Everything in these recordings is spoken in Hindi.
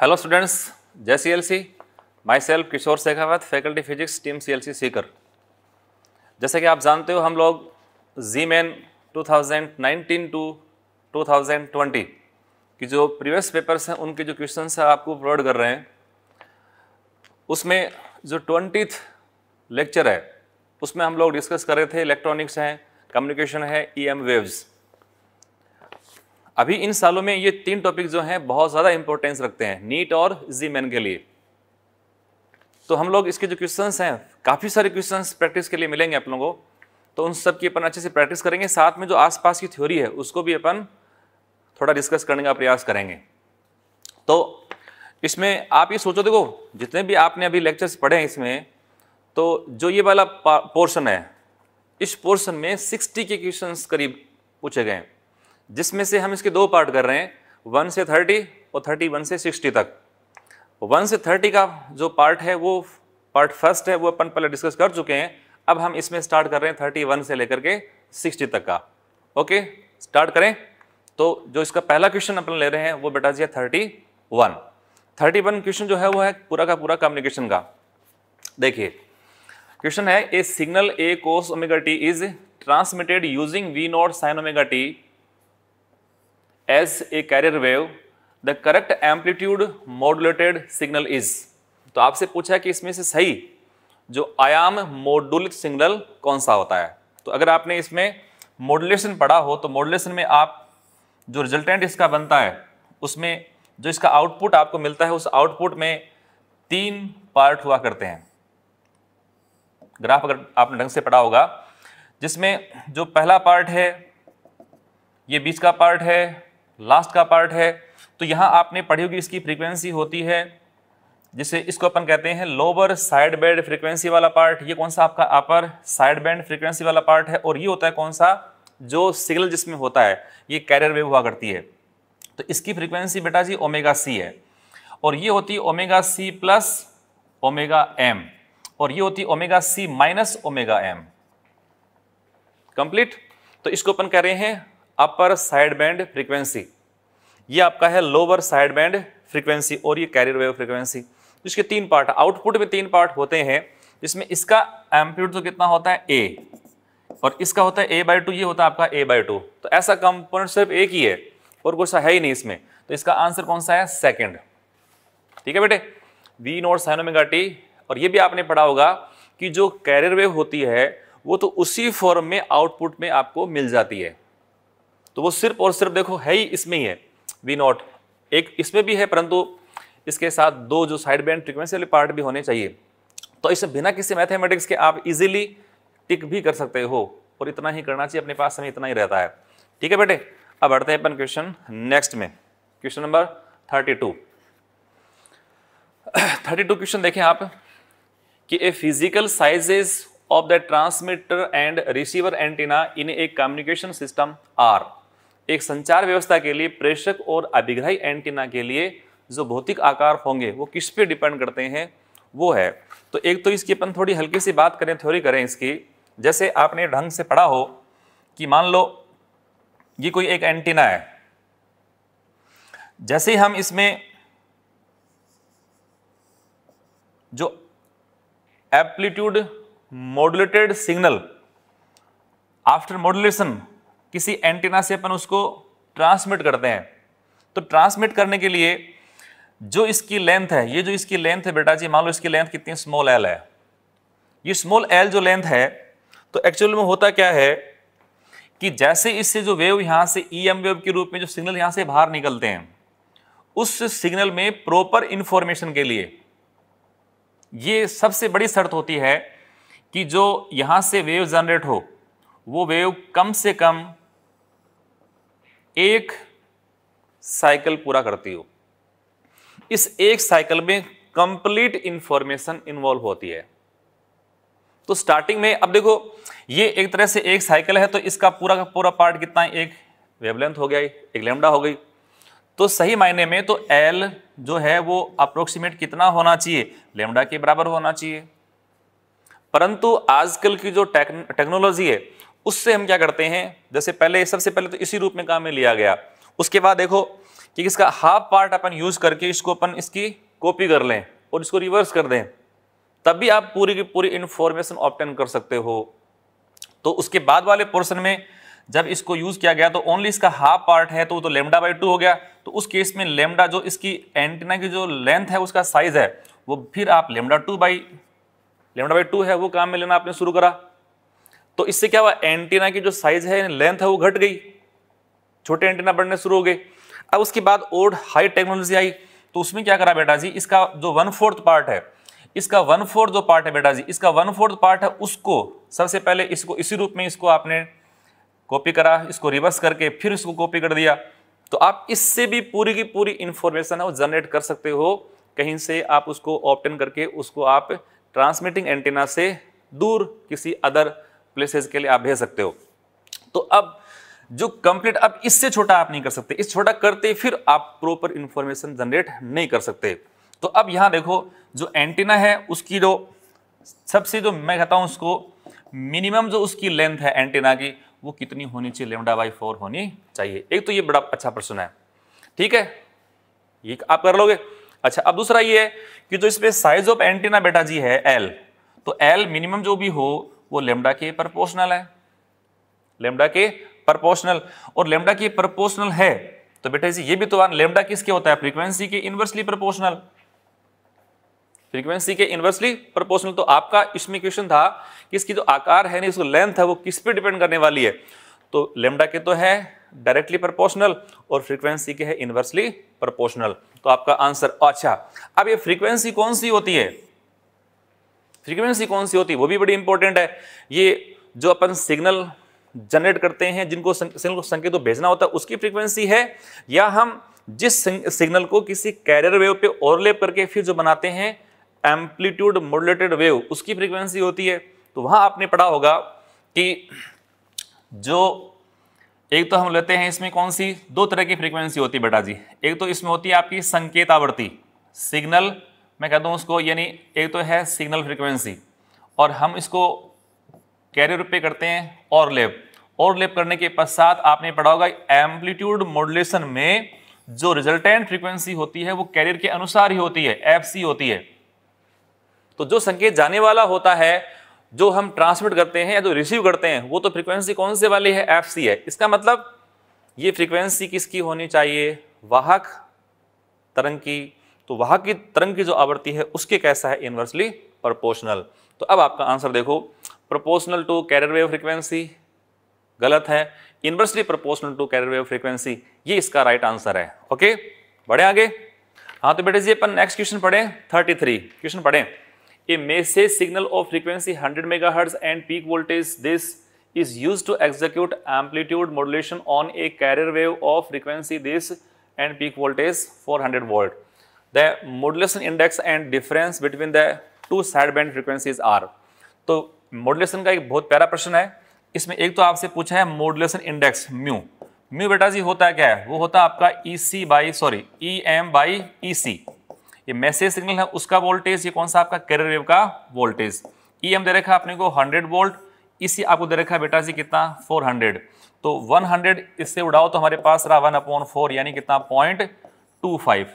हेलो स्टूडेंट्स जय C L C myself Kishore Shekhawat faculty physics team C L C Sikar जैसे कि आप जानते हो हम लोग JEE Main two thousand nineteen to two thousand twenty की जो प्रीवियस पेपर्स हैं उनके जो क्वेश्चन है आपको प्रोवाइड कर रहे हैं उसमें जो ट्वेंटीथ लेक्चर है उसमें हम लोग डिस्कस कर रहे थे इलेक्ट्रॉनिक्स हैं कम्युनिकेशन है ई एम वेव्स अभी इन सालों में ये तीन टॉपिक जो हैं बहुत ज़्यादा इंपॉर्टेंस रखते हैं नीट और जी मैन के लिए तो हम लोग इसके जो क्वेश्चंस हैं काफ़ी सारे क्वेश्चंस प्रैक्टिस के लिए मिलेंगे आप लोगों को तो उन सब की अपन अच्छे से प्रैक्टिस करेंगे साथ में जो आसपास की थ्योरी है उसको भी अपन थोड़ा डिस्कस करने का प्रयास करेंगे तो इसमें आप ये सोचो देखो जितने भी आपने अभी लेक्चर्स पढ़े हैं इसमें तो जो ये वाला पोर्शन है इस पोर्शन में 60 के क्वेश्चंस करीब पूछे गए हैं जिसमें से हम इसके दो पार्ट कर रहे हैं वन से थर्टी और थर्टी वन से सिक्सटी तक वन से थर्टी का जो पार्ट है वो पार्ट फर्स्ट है वो अपन पहले डिस्कस कर चुके हैं अब हम इसमें स्टार्ट कर रहे हैं थर्टी वन से लेकर के सिक्सटी तक का ओके स्टार्ट करें तो जो इसका पहला क्वेश्चन अपन ले रहे हैं वो बेटा जी है thirty one thirty one question जो है वो है पूरा का पूरा कम्युनिकेशन का देखिए क्वेश्चन है a signal A cos omega t is transmitted using v naught sine omega t as a carrier wave the correct amplitude modulated signal is तो आपसे पूछा है कि इसमें से सही जो आयाम मोडुल सिग्नल कौन सा होता है तो अगर आपने इसमें मॉडुलेशन पढ़ा हो तो मॉडुलेशन में आप जो रिजल्टेंट इसका बनता है उसमें जो इसका आउटपुट आपको मिलता है उस आउटपुट में तीन पार्ट हुआ करते हैं ग्राफ अगर आपने ढंग से पढ़ा होगा जिसमें जो पहला पार्ट है ये बीच का पार्ट है लास्ट का पार्ट है तो यहाँ आपने पढ़ी होगी इसकी फ्रीक्वेंसी होती है जिसे इसको अपन कहते हैं लोअर साइड बैंड फ्रीक्वेंसी वाला पार्ट ये कौन सा आपका अपर साइड बैंड फ्रीक्वेंसी वाला पार्ट है और ये होता है कौन सा जो सिग्नल जिसमें होता है ये कैरियर वेव हुआ करती है तो इसकी फ्रीक्वेंसी बेटा जी ओमेगा सी है और ये होती है omega c plus omega m और ये होती है omega c minus omega m complete तो इसको अपन कह रहे हैं अपर साइड बैंड फ्रीक्वेंसी ये आपका है लोअर साइड बैंड फ्रीक्वेंसी और ये कैरियर वेव फ्रीक्वेंसी इसके तीन पार्ट आउटपुट में तीन पार्ट होते हैं जिसमें इसका एम्पलीट्यूड तो कितना होता है ए और इसका होता है ए बाई टू ये होता है आपका ए बाई टू तो ऐसा कंपोनेंट सिर्फ एक ही है और कुछ है ही नहीं इसमें तो इसका आंसर कौन सा है सेकेंड ठीक है बेटे वी नोट साइनोमेगा टी और ये भी आपने पढ़ा होगा कि जो कैरियर वेव होती है वो तो उसी फॉर्म में आउटपुट में आपको मिल जाती है तो वो सिर्फ और सिर्फ देखो है ही इसमें ही है वी नॉट एक इसमें भी है परंतु इसके साथ दो जो साइड बैंड फ्रिक्वेंसी वाले पार्ट भी होने चाहिए तो इसे बिना किसी मैथमेटिक्स के आप इजीली टिक भी कर सकते हो और इतना ही करना चाहिए अपने पास समय इतना ही रहता है ठीक है बेटे अब बढ़ते हैं अपन क्वेश्चन नेक्स्ट में question number thirty two thirty two question देखें आप कि a physical sizes of the transmitter and receiver antenna in a communication system are एक संचार व्यवस्था के लिए प्रेषक और अभिग्राही एंटीना के लिए जो भौतिक आकार होंगे वो किस पे डिपेंड करते हैं वो है तो एक तो इसकी अपन थोड़ी हल्की सी बात करें थ्योरी करें इसकी जैसे आपने ढंग से पढ़ा हो कि मान लो ये कोई एक एंटीना है जैसे हम इसमें जो amplitude modulated signal after modulation किसी एंटीना से अपन उसको ट्रांसमिट करते हैं तो ट्रांसमिट करने के लिए जो इसकी लेंथ है ये जो इसकी लेंथ है बेटा जी मान लो इसकी लेंथ कितनी स्मॉल एल है ये स्मॉल एल जो लेंथ है तो एक्चुअल में होता क्या है कि जैसे इससे जो वेव यहाँ से ई एम वेव के रूप में जो सिग्नल यहाँ से बाहर निकलते हैं उस सिग्नल में प्रॉपर इंफॉर्मेशन के लिए ये सबसे बड़ी शर्त होती है कि जो यहाँ से वेव जनरेट हो वो वेव कम से कम एक साइकिल पूरा करती हो इस एक साइकिल में कंप्लीट इंफॉर्मेशन इन्वॉल्व होती है तो स्टार्टिंग में अब देखो ये एक तरह से एक साइकिल है तो इसका पूरा का पूरा पार्ट कितना है एक वेवलेंथ हो गया एक लेमडा हो गई तो सही मायने में तो एल जो है वो अप्रोक्सीमेट कितना होना चाहिए लेमडा के बराबर होना चाहिए परंतु आजकल की जो टेक्नोलॉजी है उससे हम क्या करते हैं जैसे पहले सबसे पहले तो इसी रूप में काम में लिया गया उसके बाद देखो कि इसका हाफ पार्ट अपन यूज करके इसको अपन इसकी कॉपी कर लें और इसको रिवर्स कर दें तब भी आप पूरी की पूरी इंफॉर्मेशन ऑप्टेन कर सकते हो तो उसके बाद वाले पोर्सन में जब इसको यूज किया गया तो ओनली इसका हाफ पार्ट है तो वो तो लेमडा बाई टू हो गया तो उस केस में लेमडा जो इसकी एंटीना की जो लेंथ है उसका साइज है वो फिर आप lambda two by lambda by two है वो काम में लेना आपने शुरू करा तो इससे क्या हुआ एंटीना की जो साइज है लेंथ है वो घट गई छोटे एंटीना बढ़ने शुरू हो गए अब उसके बाद ओल्ड हाई टेक्नोलॉजी आई तो उसमें क्या करा बेटा जी इसका जो वन फोर्थ पार्ट है इसका वन फोर्थ जो पार्ट है बेटा जी इसका वन फोर्थ पार्ट है उसको सबसे पहले इसको इसी रूप में इसको आपने कॉपी करा इसको रिवर्स करके फिर इसको कॉपी कर दिया तो आप इससे भी पूरी की पूरी इंफॉर्मेशन है वो जनरेट कर सकते हो कहीं से आप उसको ऑप्टेन करके उसको आप ट्रांसमिटिंग एंटीना से दूर किसी अदर प्लेसेज के लिए आप भेज सकते हो तो अब जो कंप्लीट अब इससे छोटा आप नहीं कर सकते इस छोटा करते फिर आप प्रॉपर इंफॉर्मेशन जनरेट नहीं कर सकते तो अब यहां देखो जो एंटीना है उसकी जो सबसे जो मैं कहता हूं उसको मिनिमम जो उसकी लेंथ है एंटीना की वो कितनी होनी चाहिए लेमडा बाई फोर होनी चाहिए एक तो ये बड़ा अच्छा प्रश्न है ठीक है ये आप कर लोगे अच्छा अब दूसरा ये है कि जो इसमें साइज ऑफ एंटीना बेटा जी है एल तो एल मिनिमम जो भी हो वो लेमडा के प्रपोर्शनल है लेमडा के प्रपोर्शनल और लेमडा के प्रपोर्शनल है तो बेटा जी ये भी तो लेमडा किसके होता है फ्रीक्वेंसी के इनवर्सली प्रपोर्शनल फ्रीक्वेंसी के इनवर्सली प्रोपोर्शनल तो आपका इसमें क्वेश्चन था कि इसकी जो तो आकार है नहीं इसको लेंथ है वो किस पे डिपेंड करने वाली है तो लेमडा के तो है डायरेक्टली प्रोपोर्शनल और फ्रीक्वेंसी के है इनवर्सली प्रोपोर्शनल तो आपका आंसर अच्छा अब ये फ्रीक्वेंसी कौन सी होती है फ्रीक्वेंसी कौन सी होती है वो भी बड़ी इंपॉर्टेंट है ये जो अपन सिग्नल जनरेट करते हैं जिनको सिग्नल संकेत तो भेजना होता है उसकी फ्रीक्वेंसी है या हम जिस सिग्नल को किसी कैरियर वेव पे ओवरलेप करके फिर जो बनाते हैं एम्पलीट्यूड मोडलेटेड वेव उसकी फ्रीक्वेंसी होती है तो वहां आपने पढ़ा होगा कि जो एक तो हम लेते हैं इसमें कौन सी दो तरह की फ्रीक्वेंसी होती है बेटा जी एक तो इसमें होती है आपकी संकेत आवृत्ति सिग्नल मैं कहता हूँ उसको यानी एक तो है सिग्नल फ्रिक्वेंसी और हम इसको कैरियर पे करते हैं और लेप और लेप करने के पश्चात आपने पढ़ा होगा एम्पलीट्यूड मॉडुलेशन में जो रिजल्टेंट फ्रीक्वेंसी होती है वो कैरियर के अनुसार ही होती है एफ होती है तो जो संकेत जाने वाला होता है जो हम ट्रांसमिट करते हैं या जो रिसीव करते हैं वो तो फ्रीक्वेंसी कौन से वाली है एफ है इसका मतलब ये फ्रीक्वेंसी किसकी होनी चाहिए वाहक तरंग की तो वहां की तरंग की जो आवृत्ति है उसके कैसा है इन्वर्सली प्रोपोर्शनल तो अब आपका आंसर देखो proportional to carrier wave frequency गलत है inversely proportional to carrier wave frequency ये इसका राइट आंसर है ओके बढ़े आगे हाँ तो बेटे जी अपन नेक्स्ट क्वेश्चन पढ़े थ्री क्वेश्चन पढ़े a message signal of frequency mega megahertz and peak voltage this is use to execute amplitude amplitude on a carrier wave of frequency this and peak voltage four hundred volt the modulation index and difference between the two side band frequencies तो modulation का एक बहुत प्यारा प्रश्न है इसमें एक तो आपसे पूछा है मॉडुलेशन इंडेक्स म्यू mu बेटा जी होता है क्या है वो होता है आपका E C by sorry M by E C ये मैसेज सिग्नल है उसका वोल्टेज ये कौन सा आपका कैरियर वेव का वोल्टेज ई एम दे रखा है अपने को 100 वोल्ट ई आपको दे रखा है बेटा जी कितना 400 तो 100 इससे उड़ाओ तो हमारे पास रहा वन अपॉन फोर यानी कितना पॉइंट टू फाइव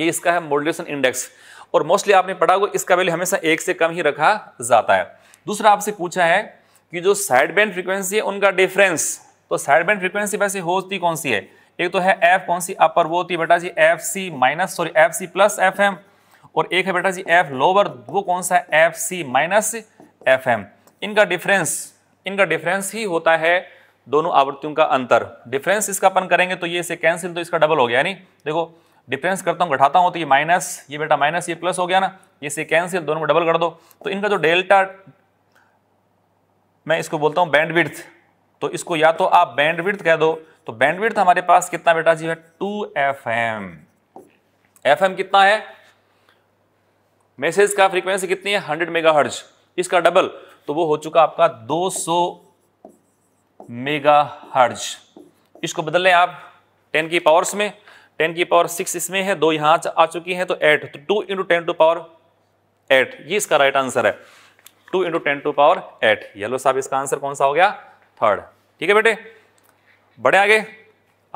ये इसका है मोडुलेशन इंडेक्स और मोस्टली आपने पढ़ा होगा इसका वैल्यू हमेशा एक से कम ही रखा जाता है दूसरा आपसे पूछा है कि जो साइड बैंड फ्रीक्वेंसी है उनका डिफरेंस तो साइड बैंड फ्रीक्वेंसी वैसे होती कौन सी है एक तो है एफ कौन सी अपर वो होती है बेटा जी F C minus sorry F C plus F M और एक है बेटा जी एफ लोअर वो कौन सा है F C minus F M इनका डिफरेंस इनका डिफरेंस ही होता है दोनों आवृत्तियों का अंतर डिफरेंस इसका अपन करेंगे तो ये इसे कैंसिल तो इसका डबल हो गया यानी देखो डिफरेंस करता हूँ घटाता हूँ तो ये माइनस ये बेटा माइनस ये प्लस हो गया ना ये से कैंसिल दोनों को डबल कर दो तो इनका जो डेल्टा मैं इसको बोलता हूँ बैंडविड्थ तो इसको या तो आप बैंडविड्थ कह दो तो बैंडविड्थ हमारे पास कितना बेटा जी है two F M F M कितना है मैसेज का फ्रीक्वेंसी कितनी है हंड्रेड मेगा हर्ज इसका डबल तो वो हो चुका आपका दो सौ मेगा हर्ज इसको बदल लें आप टेन की पावर्स में टेन की पावर सिक्स इसमें है दो यहां आ चुकी है तो एट तो two into ten to power eight ये इसका राइट आंसर है two into ten to power eight येलो साहब इसका आंसर कौन सा हो गया थर्ड ठीक है बेटे बड़े आगे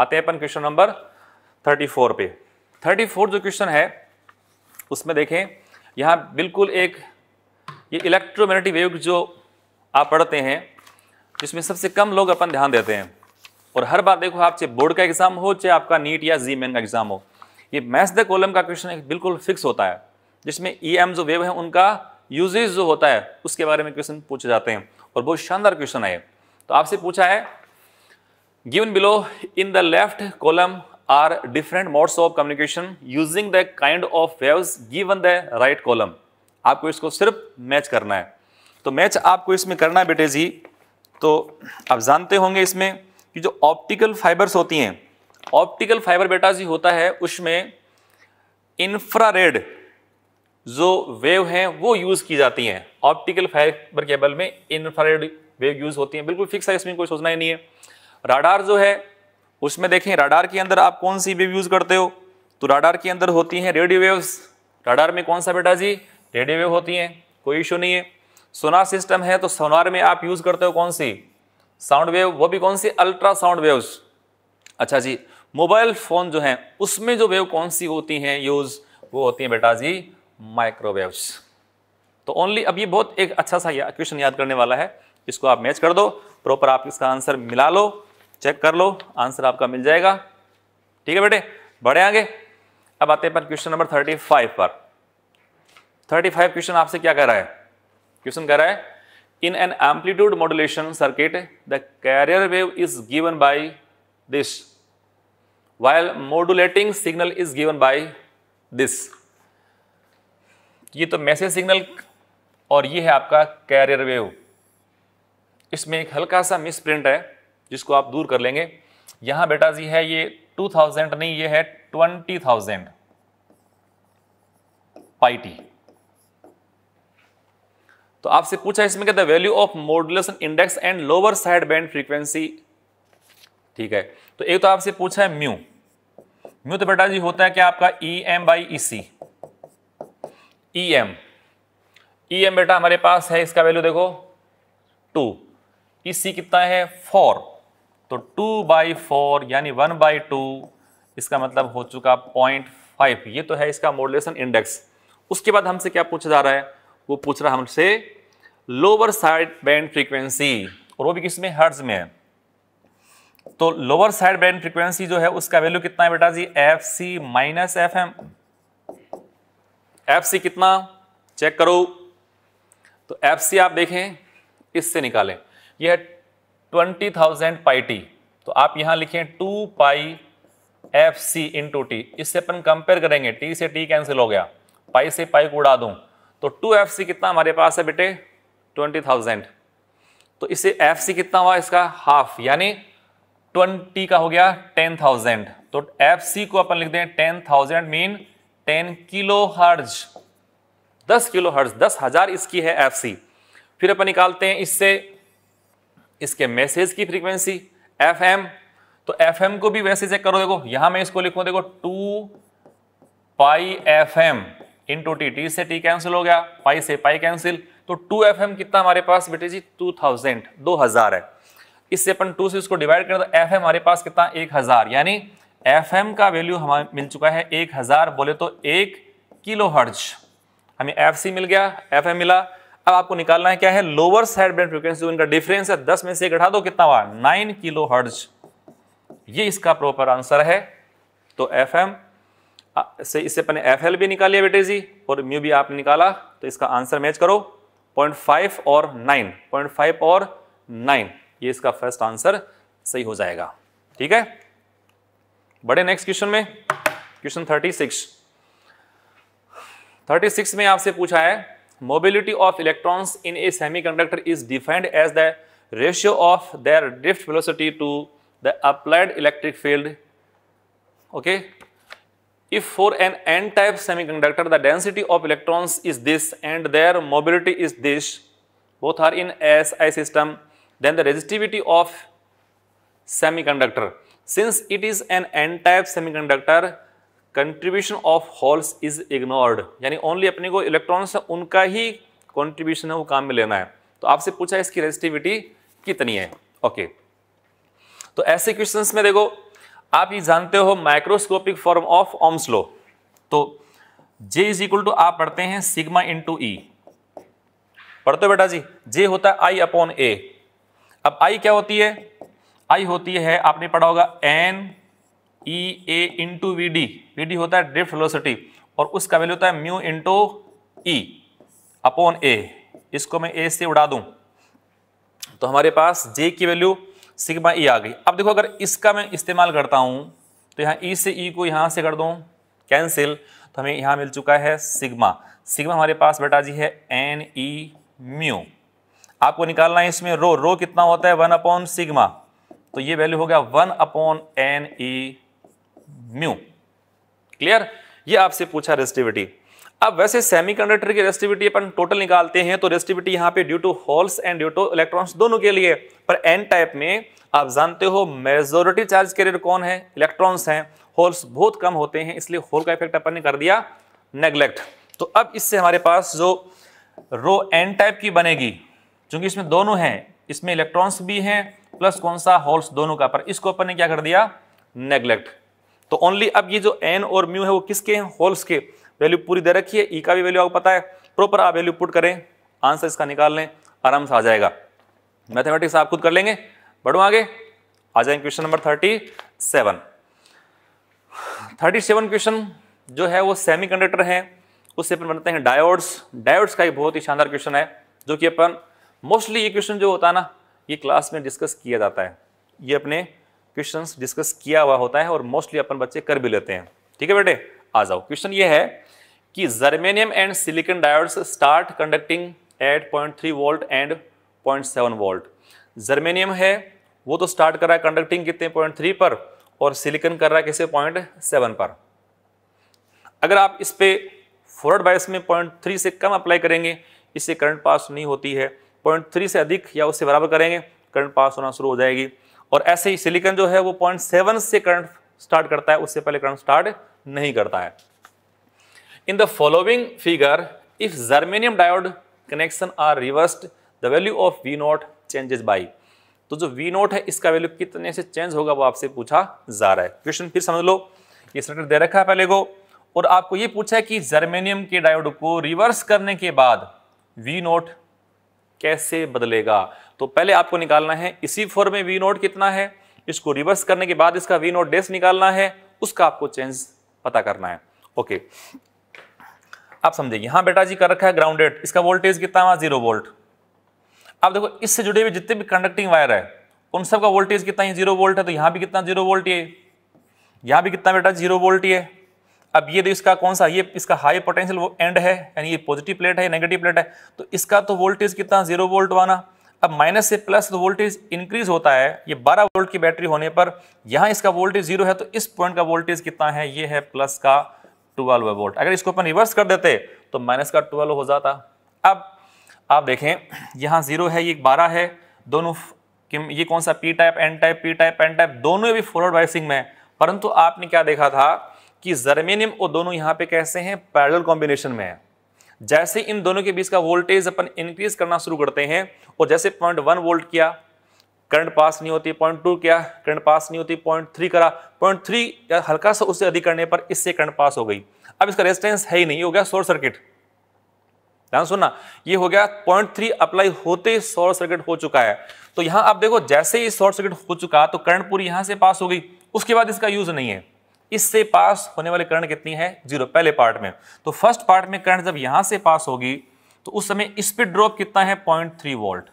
आते हैं अपन क्वेश्चन नंबर थर्टी फोर पे थर्टी फोर जो क्वेश्चन है उसमें देखें यहाँ बिल्कुल एक ये इलेक्ट्रोमैग्नेटिक वेव जो आप पढ़ते हैं जिसमें सबसे कम लोग अपन ध्यान देते हैं और हर बार देखो आप चाहे बोर्ड का एग्जाम हो चाहे आपका नीट या जी मेन का एग्जाम हो ये मैथ्स द कॉलम का क्वेश्चन बिल्कुल फिक्स होता है जिसमें ई e एम जो वेव है उनका यूजेज जो होता है उसके बारे में क्वेश्चन पूछे जाते हैं और बहुत शानदार क्वेश्चन है तो आपसे पूछा है given below in the left column are different modes of communication using the kind of waves given the right column आपको इसको सिर्फ मैच करना है तो मैच आपको इसमें करना है बेटे जी तो आप जानते होंगे इसमें कि जो ऑप्टिकल फाइबर्स होती हैं ऑप्टिकल फाइबर बेटा जी होता है उसमें इंफ्रारेड जो वेव हैं वो यूज़ की जाती हैं ऑप्टिकल फाइबर केबल में इंफ्रारेड वेव यूज़ होती हैं बिल्कुल फिक्स है इसमें कोई सोचना ही नहीं है राडार जो है उसमें देखें राडार के अंदर आप कौन सी वेव यूज़ करते हो तो राडार के अंदर होती हैं रेडियो वेव्स राडार में कौन सा बेटा जी रेडियो वेव होती हैं कोई इशू नहीं है सोनार सिस्टम है तो सोनार में आप यूज़ करते हो कौन सी साउंड वेव वो भी कौन सी अल्ट्रासाउंड वेव्स अच्छा जी मोबाइल फ़ोन जो है उसमें जो वेव कौन सी होती हैं यूज़ वो होती हैं बेटा जी माइक्रोवेव्स तो ओनली अब ये बहुत एक अच्छा सा क्वेश्चन याद करने वाला है इसको आप मैच कर दो प्रॉपर आप इसका आंसर मिला लो चेक कर लो आंसर आपका मिल जाएगा ठीक है बेटे बढ़े आगे अब आते हैं क्वेश्चन नंबर थर्टी पर थर्टी क्वेश्चन आपसे क्या कह रहा है क्वेश्चन कह रहा है In an amplitude modulation circuit, the carrier wave is given by this, while modulating signal is given by this. ये तो मैसेज सिग्नल और ये है आपका कैरियर वेव इसमें एक हल्का सा मिस प्रिंट है जिसको आप दूर कर लेंगे यहाँ बेटा जी है ये 2000 नहीं ये है 20,000 पाई टी तो आपसे पूछा इसमें क्या value of modulation index and lower side band frequency ठीक है तो एक तो आपसे पूछा है म्यू म्यू तो बेटा जी होता है क्या आपका E M by E C E M E M बेटा हमारे पास है इसका वैल्यू देखो टू ई सी कितना है फोर तो टू बाई फोर यानी वन बाई टू इसका मतलब हो चुका पॉइंट फाइव ये तो है इसका मोडुलेशन इंडेक्स उसके बाद हमसे क्या पूछा जा रहा है वो पूछ रहा हमसे लोअर साइड बैंड फ्रीक्वेंसी और वो भी किसमें हर्ज में है तो लोअर साइड बैंड फ्रीक्वेंसी जो है उसका वैल्यू कितना है बेटा जी F C minus F M F C कितना चेक करो तो एफ सी आप देखें इससे निकालें यह है ट्वेंटी थाउजेंड पाई टी तो आप यहां लिखें two pi F C into T इससे अपन कंपेयर करेंगे टी से टी कैंसिल हो गया पाई से पाई को उड़ा दूं तो टू एफ सी कितना हमारे पास है बेटे ट्वेंटी थाउजेंड तो इसे एफ सी कितना हुआ इसका हाफ यानी ट्वेंटी का हो गया टेन थाउजेंड तो एफ सी को अपन लिख दें ten thousand mean ten kilo hertz दस किलो हर्ज दस हजार इसकी है एफ सी फिर अपन निकालते हैं इससे इसके मैसेज की फ्रीक्वेंसी एफ एम तो एफ एम को भी वैसे चेक करो देखो यहां मैं इसको लिखूं देखो two pi F M into T T से टी कैंसिल हो गया पाई से पाई कैंसिल तो टू एफ एम कितना हमारे पास बेटे जी टू थाउजेंड दो हज़ार है इससे अपन टू से इसको डिवाइड करें तो एफ एम हमारे पास कितना एक हज़ार यानी एफ एम का वैल्यू हमें मिल चुका है एक हज़ार बोले तो एक किलो हर्ज हमें एफ सी मिल गया एफ एम मिला अब आपको निकालना है क्या है लोअर साइड ब्रेन फ्रिक्वेंसी जो इनका डिफरेंस है दस में से घटा दो कितना हुआ नाइन किलो हर्ज ये इसका प्रॉपर आंसर है तो एफ एम से इससे अपने एफ एल भी निकाली बेटे जी और म्यू भी आपने निकाला तो इसका आंसर मैच करो पॉइंट फाइव और नाइन पॉइंट फाइव और नाइन ये इसका फर्स्ट आंसर सही हो जाएगा ठीक है बड़े नेक्स्ट क्वेश्चन में question thirty six thirty six में आपसे पूछा है mobility of electrons in a semiconductor is defined as the ratio of their drift velocity to the applied electric field okay if for an n type semiconductor the density of electrons is this and their mobility is this both are in si system then the resistivity of semiconductor since it is an n type semiconductor contribution of holes is ignored यानी only अपने को electrons है उनका ही कंट्रीब्यूशन है वो काम में लेना है तो आपसे पूछा इसकी रेजिस्टिविटी कितनी है okay. तो ऐसे questions में देखो आप ये जानते हो माइक्रोस्कोपिक फॉर्म ऑफ ऑम्सलो तो जे इज इक्वल टू आप पढ़ते हैं सिग्मा इन टू ई पढ़ते हो बेटा जी जे होता है आई अपॉन ए अब आई क्या होती है आई होती है आपने पढ़ा होगा N E A into V D V D होता है ड्रिफ्ट वेलोसिटी और उसका वैल्यू होता है mu into E upon A इसको मैं ए से उड़ा दूं तो हमारे पास जे की वैल्यू सिग्मा ई e आ गई अब देखो अगर इसका मैं इस्तेमाल करता हूँ तो यहाँ ई e से ई e को यहाँ से कर दूँ कैंसिल तो हमें यहाँ मिल चुका है सिग्मा सिग्मा हमारे पास बेटा जी है एन ई म्यू आपको निकालना है इसमें रो रो कितना होता है वन अपॉन सिग्मा तो ये वैल्यू हो गया one upon N E mu clear ये आपसे पूछा रेस्टिविटी अब वैसे सेमीकंडक्टर की रेस्टिविटी अपन टोटल निकालते हैं तो रेस्टिविटी यहाँ पे due to holes and due to electrons दोनों के लिए पर एन टाइप में आप जानते हो मेजोरिटी चार्ज कैरियर कौन है इलेक्ट्रॉन्स हैं होल्स बहुत कम होते हैं इसलिए होल का इफेक्ट अपन ने कर दिया नेग्लेक्ट तो अब इससे हमारे पास जो रो एन टाइप की बनेगी चूंकि इसमें दोनों हैं इसमें इलेक्ट्रॉन्स भी हैं प्लस कौन सा होल्स दोनों का पर इसको अपन ने क्या कर दिया नेग्लेक्ट तो ओनली अब ये जो एन और म्यू है वो किसके हैं होल्स के वैल्यू पूरी दे रखी है ई e का भी वैल्यू आपको पता है प्रॉपर आप वैल्यू पुट करें आंसर इसका निकाल लें आराम से आ जाएगा मैथमेटिक्स आप खुद कर लेंगे बढ़ो आगे आ जाएंगे question number thirty seven thirty seven question जो है वो सेमी कंडक्टर है उससे अपन बनते हैं डायोड्स डायोड्स का एक बहुत ही शानदार क्वेश्चन है जो कि अपन मोस्टली ये क्वेश्चन जो होता है ना ये क्लास में डिस्कस किया जाता है ये अपने क्वेश्चन डिस्कस किया हुआ होता है और मोस्टली अपन बच्चे कर भी लेते हैं ठीक है बेटे आ जाओ क्वेश्चन ये है कि germanium and silicon diodes start conducting at point three volt and point seven volt germanium है वो तो स्टार्ट कर रहा है कंडक्टिंग कितने पॉइंट थ्री पर और सिलिकन कर रहा है कैसे पॉइंट सेवन पर अगर आप इस पर फॉरवर्ड बायस में पॉइंट थ्री से कम अप्लाई करेंगे इससे करंट पास नहीं होती है पॉइंट थ्री से अधिक या उससे बराबर करेंगे करंट पास होना शुरू हो जाएगी और ऐसे ही सिलिकन जो है वो पॉइंट सेवन से करंट स्टार्ट करता है उससे पहले करंट स्टार्ट नहीं करता है In the following figure, if germanium diode connection are reversed, the value of V naught changes by तो जो V नोट है इसका वैल्यू कितने से चेंज होगा वो आपसे पूछा जा रहा है क्वेश्चन फिर समझ लो ये सर्किट दे रखा है पहले को और आपको ये पूछा है कि जर्मेनियम के डायोड को रिवर्स करने के बाद V नोट कैसे बदलेगा तो पहले आपको निकालना है इसी फॉर्म में वी नोट कितना है इसको रिवर्स करने के बाद इसका वी नोट डेस निकालना है उसका आपको चेंज पता करना है ओके okay. आप समझेगी हाँ बेटा जी कर रखा है ग्राउंडेड इसका वोल्टेज कितना हुआ जीरो वोल्ट अब देखो इससे जुड़े हुए जितने भी कंडक्टिंग वायर है उन सब का वोल्टेज कितना है जीरो वोल्ट है तो यहाँ भी कितना जीरो वोल्ट ये यहाँ भी कितना बेटा जीरो वोल्ट ये अब ये देखो इसका कौन सा ये इसका हाई पोटेंशियल वो एंड है यानी ये पॉजिटिव प्लेट है नेगेटिव प्लेट है तो इसका तो वोल्टेज कितना जीरो वोल्ट वाना अब माइनस से प्लस तो वोल्टेज इंक्रीज होता है ये 12 वोल्ट की बैटरी होने पर यहाँ इसका वोल्टेज जीरो है तो इस पॉइंट का वोल्टेज कितना है ये है प्लस का ट्वेल्व वोल्ट अगर इसको अपन रिवर्स कर देते तो माइनस का ट्वेल्व हो जाता अब आप देखें यहाँ जीरो है ये बारह है दोनों कि ये कौन सा P type N type P type N type दोनों भी फॉरवर्ड बाइसिंग में परंतु आपने क्या देखा था कि जर्मेनियम और दोनों यहाँ पे कैसे हैं पैरल कॉम्बिनेशन में है जैसे इन दोनों के बीच का वोल्टेज अपन इंक्रीज करना शुरू करते हैं और जैसे पॉइंट वन वोल्ट किया करंट पास नहीं होती पॉइंट टू क्या करंट पास नहीं होती पॉइंट थ्री करा पॉइंट थ्री या हल्का सा उससे अधिक करने पर इससे करंट पास हो गई अब इसका रेजिस्टेंस है ही नहीं हो गया शॉर्ट सर्किट ध्यान सुनना ये हो गया पॉइंट थ्री अप्लाई होते ही शॉर्ट सर्किट हो चुका है तो यहां आप देखो जैसे ही शॉर्ट सर्किट हो चुका तो करंट पूरी यहां से पास हो गई उसके बाद इसका यूज नहीं है इससे पास होने वाले करंट कितनी है जीरो पहले पार्ट में तो फर्स्ट पार्ट में करंट जब यहां से पास होगी तो उस समय स्पीड ड्रॉप कितना है point three volt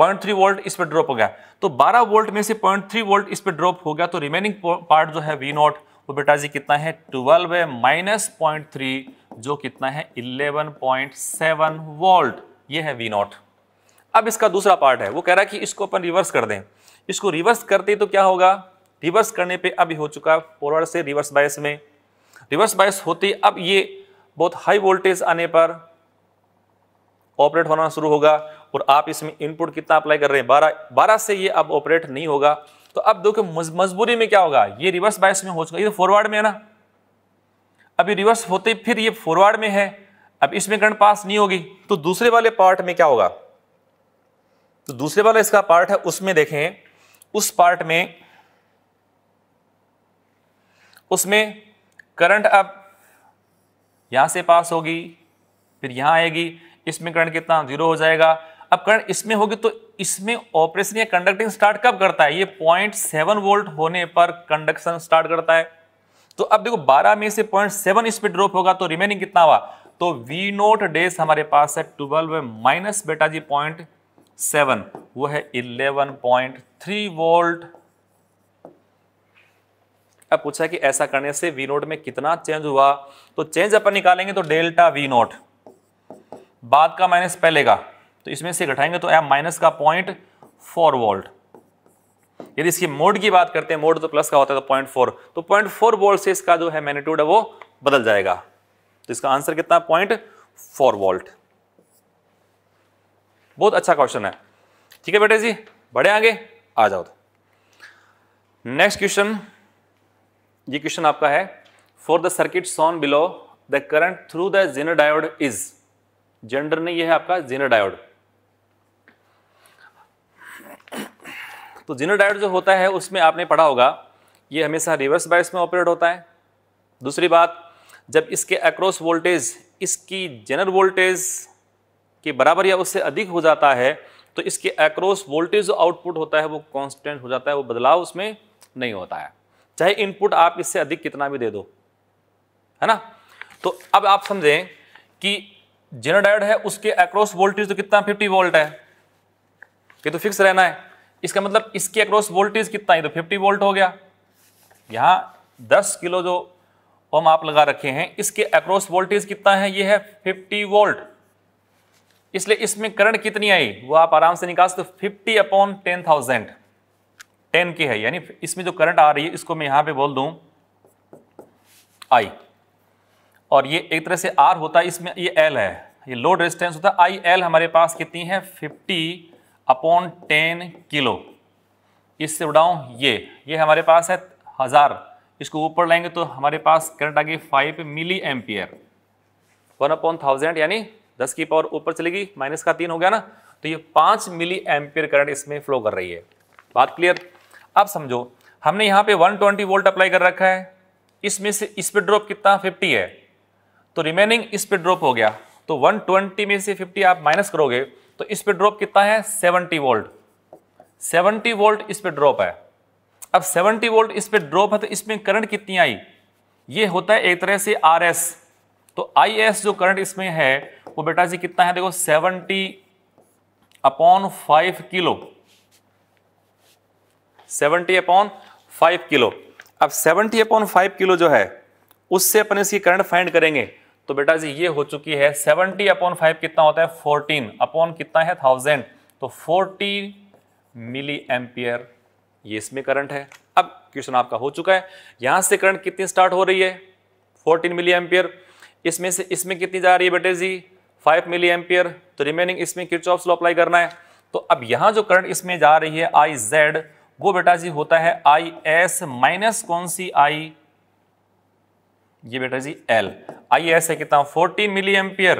point three volt इस पर ड्रॉप हो गया तो बारह वोल्ट में से पॉइंट थ्री वोल्ट इस पर ड्रॉप हो गया तो रिमेनिंग पार्ट जो है वी नॉट वो बेटा जी कितना है ट्वेल्व है माइनस पॉइंट थ्री जो कितना है इलेवन पॉइंट सेवन वोल्ट ये है वी नॉट अब इसका दूसरा पार्ट है वो कह रहा है कि इसको अपन रिवर्स कर दें इसको रिवर्स करते तो क्या होगा रिवर्स करने पे अभी हो चुका है फॉरवर्ड से रिवर्स बायस में रिवर्स बायस होते अब ये बहुत हाई वोल्टेज आने पर ऑपरेट होना शुरू होगा और आप इसमें इनपुट कितना अप्लाई कर रहे हैं बारह बारह से ये अब ऑपरेट नहीं होगा तो अब देखो मजबूरी में क्या होगा ये रिवर्स बायस में हो चुका ये तो फॉरवर्ड में है ना अभी रिवर्स होते फिर ये फॉरवर्ड में है अब इसमें करंट पास नहीं होगी तो दूसरे वाले पार्ट में क्या होगा तो दूसरे वाला इसका पार्ट है उसमें देखें उस पार्ट में उसमें करंट अब यहां से पास होगी फिर यहां आएगी इसमें करंट कितना जीरो हो जाएगा अब करंट इसमें होगी तो इसमें ऑपरेशन या कंडक्टिंग स्टार्ट कब करता है ये पॉइंट सेवन वोल्ट होने पर कंडक्शन स्टार्ट करता है तो अब देखो बारह में से पॉइंट सेवन स्पीड ड्रॉप होगा तो रिमेनिंग कितना हुआ तो वी नोट डेस हमारे पास है ट्वेल्व माइनस बेटा जी पॉइंट सेवन वो है इलेवन पॉइंट थ्री वोल्ट अब पूछा कि ऐसा करने से वी नोट में कितना चेंज हुआ तो चेंज अपन निकालेंगे तो डेल्टा वी नोट बाद का माइनस पहले का तो इसमें से घटाएंगे तो आया माइनस का पॉइंट फोर वोल्ट यदि इसकी मोड की बात करते हैं मोड तो प्लस का होता है तो पॉइंट फोर तो पॉइंट फोर वोल्ट से इसका जो है मैग्नीट्यूड है वो बदल जाएगा तो इसका आंसर कितना पॉइंट फोर वोल्ट बहुत अच्छा क्वेश्चन है ठीक है बेटे जी बड़े आगे आ जाओ तो नेक्स्ट क्वेश्चन ये क्वेश्चन आपका है for the circuit shown below the current through the Zener diode is Zener नहीं है आपका जिनर डायोड तो डायोड जो होता है उसमें आपने पढ़ा होगा ये हमेशा रिवर्स बायस में ऑपरेट होता है दूसरी बात जब इसके अक्रॉस वोल्टेज इसकी जनरल वोल्टेज के बराबर या उससे अधिक हो जाता है तो इसके अक्रॉस वोल्टेज जो आउटपुट होता है वो कांस्टेंट हो जाता है वो बदलाव उसमें नहीं होता है चाहे इनपुट आप इससे अधिक कितना भी दे दो है ना तो अब आप समझें कि जेनोडायोड है उसके अक्रॉस वोल्टेज तो कितना फिफ्टी वोल्ट है ये तो फिक्स रहना है इसका मतलब इसके अक्रॉस वोल्टेज कितना है तो 50 वोल्ट हो गया यहाँ 10 किलो जो ओम आप लगा रखे हैं इसके अक्रॉस वोल्टेज कितना है ये है 50 वोल्ट इसलिए इसमें करंट कितनी आई वो आप आराम से निकाल सकते fifty upon ten thousand ten की है यानी इसमें जो करंट आ रही है इसको मैं यहाँ पे बोल दूँ आई और ये एक तरह से आर होता है इसमें ये एल है ये लोड रेजिस्टेंस होता है आई एल हमारे पास कितनी है फिफ्टी अपॉन टेन किलो इससे उड़ाऊँ ये ये हमारे पास है हज़ार इसको ऊपर लाएंगे तो हमारे पास करंट आ गई फाइव मिली एम्पियर वन अपॉन थाउजेंड यानी दस की पावर ऊपर चलेगी माइनस का तीन हो गया ना तो ये पाँच मिली एम्पियर करंट इसमें फ्लो कर रही है बात क्लियर अब समझो हमने यहाँ पे 120 वोल्ट अप्लाई कर रखा है इसमें से स्पीड ड्रॉप कितना 50 है तो रिमेनिंग स्पीड ड्रॉप हो गया तो 120 में से 50 आप माइनस करोगे तो इस पे ड्रॉप कितना है 70 वोल्ट 70 वोल्ट इस पे ड्रॉप है अब 70 वोल्ट इस पे ड्रॉप है तो इसमें करंट कितनी आई ये होता है एक तरह से आर एस तो आई एस जो करंट इसमें है वो बेटा जी कितना है देखो 70 upon five kilo 70 upon five kilo अब 70 अपॉन फाइव किलो जो है उससे अपन इसकी करंट फाइंड करेंगे तो बेटा जी ये हो चुकी है सेवनटी अपॉन फाइव कितना होता है फोर्टीन अपॉन कितना है थाउजेंड तो फोर्टी मिली एम्पियर ये इसमें करंट है अब क्वेश्चन आपका हो चुका है यहां से करंट कितनी स्टार्ट हो रही है फोर्टीन मिली एम्पियर इसमें से इसमें कितनी जा रही है बेटे जी फाइव मिली एम्पियर तो रिमेनिंग इसमें किच ऑफ स्लो अप्लाई करना है तो अब यहां जो करंट इसमें जा रही है आई जेड वो बेटा जी होता है आई एस माइनस कौन सी आई ये बेटा जी एल आइए ऐसे कितना फोर्टीन मिली एम्पियर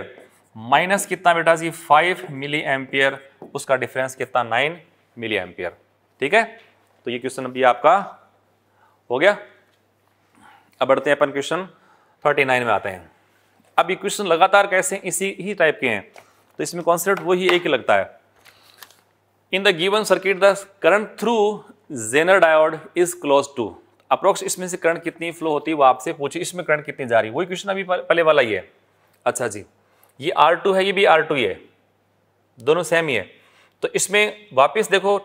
माइनस कितना बेटा जी 5 मिली एम्पियर उसका डिफरेंस कितना 9 मिली एम्पियर ठीक है तो ये क्वेश्चन अभी आपका हो गया अब बढ़ते हैं अपन क्वेश्चन 39 में आते हैं अब ये क्वेश्चन लगातार कैसे इसी ही टाइप के हैं तो इसमें कॉन्सेप्ट वही एक ही लगता है in the given circuit the current through Zener diode is close to approx इसमें से करंट कितनी फ्लो होती है वो आपसे पूछे इसमें करंट कितनी जा रही है वही क्वेश्चन अभी पहले वाला ही है अच्छा जी ये आर टू है ये भी आर टू ही है दोनों सेम ही है तो इसमें वापस देखो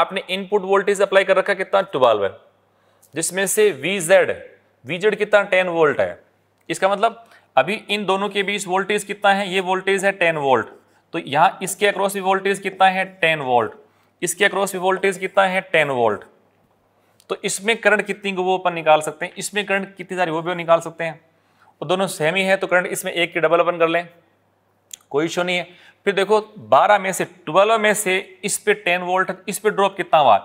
आपने इनपुट वोल्टेज अप्लाई कर रखा कितना ट्वेल्व है जिसमें से वी जेड वी जेड कितना टेन वोल्ट है इसका मतलब अभी इन दोनों के बीच वोल्टेज कितना है ये वोल्टेज है टेन वोल्ट तो यहाँ इसके अक्रॉस भी वोल्टेज कितना है टेन वोल्ट इसके अक्रॉस भी वोल्टेज कितना है टेन वोल्ट तो इसमें करंट कितनी को वो अपन निकाल सकते हैं इसमें करंट कितनी सारी वो भी निकाल सकते हैं और दोनों सेम ही है तो करंट इसमें एक की डबल अपन कर लें कोई इशू नहीं है फिर देखो 12 में से 12 में से इस पे 10 वोल्ट इस पे ड्रॉप कितना हुआ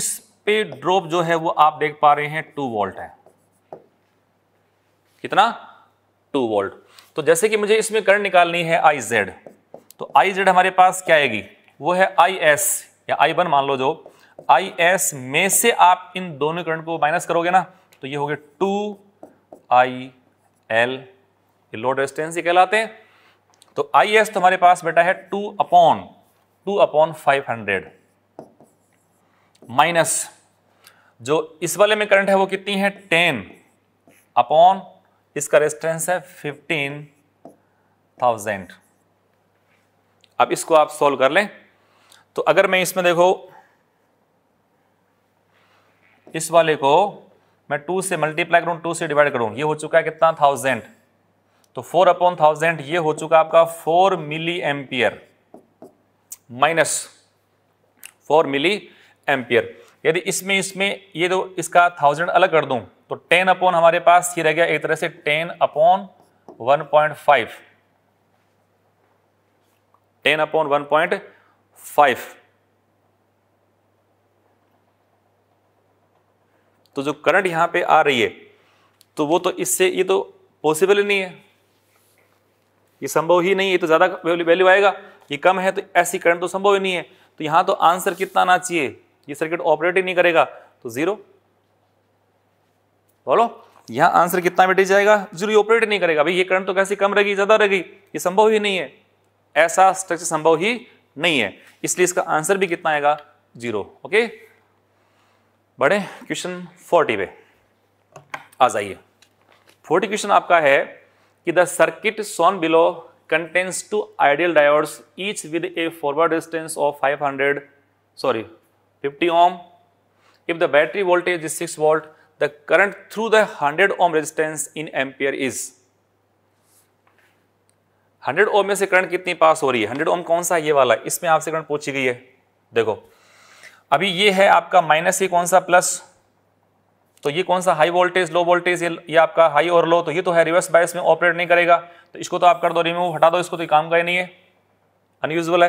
इस पे ड्रॉप जो है वो आप देख पा रहे हैं 2 वोल्ट है कितना 2 वोल्ट तो जैसे कि मुझे इसमें करंट निकालनी है आई जेड तो आई जेड हमारे पास क्या आएगी वो है आई एस या आई वन मान लो जो आई एस में से आप इन दोनों करंट को माइनस करोगे ना तो ये हो गया टू आई एल ये लोड रेजिस्टेंस ही कहलाते हैं तो आई एस तुम्हारे पास बेटा है two upon two upon five hundred minus जो इस वाले में करंट है वो कितनी है टेन अपॉन इसका रेजिस्टेंस है फिफ्टीन थाउजेंड अब इसको आप सॉल्व कर लें तो अगर मैं इसमें देखो इस वाले को मैं टू से मल्टीप्लाई करूँ टू से डिवाइड करूँ ये हो चुका है कितना थाउजेंड तो फोर अपॉन थाउजेंड ये हो चुका आपका four milliampere minus four milliampere यदि इसमें इसमें ये दो इसका थाउजेंड अलग कर दूं तो टेन अपॉन हमारे पास ये रह गया एक तरह से ten upon one point five ten upon one point five तो जो करंट यहां पे आ रही है तो वो तो इससे ये तो पॉसिबल ही नहीं है ये संभव ही नहीं है तो ज़्यादा वैल्यू आएगा ये कम है तो ऐसी करंट तो संभव ही नहीं है तो यहां तो आंसर कितना आना चाहिए ये सर्किट ऑपरेट ही नहीं करेगा तो ज़ीरो बोलो यहां आंसर कितना बेटे जाएगा जीरो ऑपरेट नहीं करेगा भाई ये करंट तो कैसी कम रहेगी ज़्यादा रहेगी ये संभव ही नहीं है ऐसा स्ट्रक्चर संभव ही नहीं है इसलिए इसका आंसर भी कितना आएगा जीरो ओके बढ़े क्वेश्चन फोर्टी पे आ जाइए फोर्टी क्वेश्चन आपका है कि the circuit shown below contains two ideal diodes each with a forward resistance of 500 sorry 50 ohm if the battery voltage is 6 volt the current through the 100 ohm resistance in ampere is 100 ohm में से करंट कितनी पास हो रही है 100 ओम कौन सा है ये वाला इसमें आपसे करंट पूछी गई है देखो अभी ये है आपका माइनस ही कौन सा प्लस तो ये कौन सा हाई वोल्टेज लो वोल्टेज ये, ये आपका हाई और लो तो ये तो है रिवर्स बायस में ऑपरेट नहीं करेगा तो इसको तो आप कर दो रिमूव हटा दो इसको तो काम का ही नहीं है अनयूजल है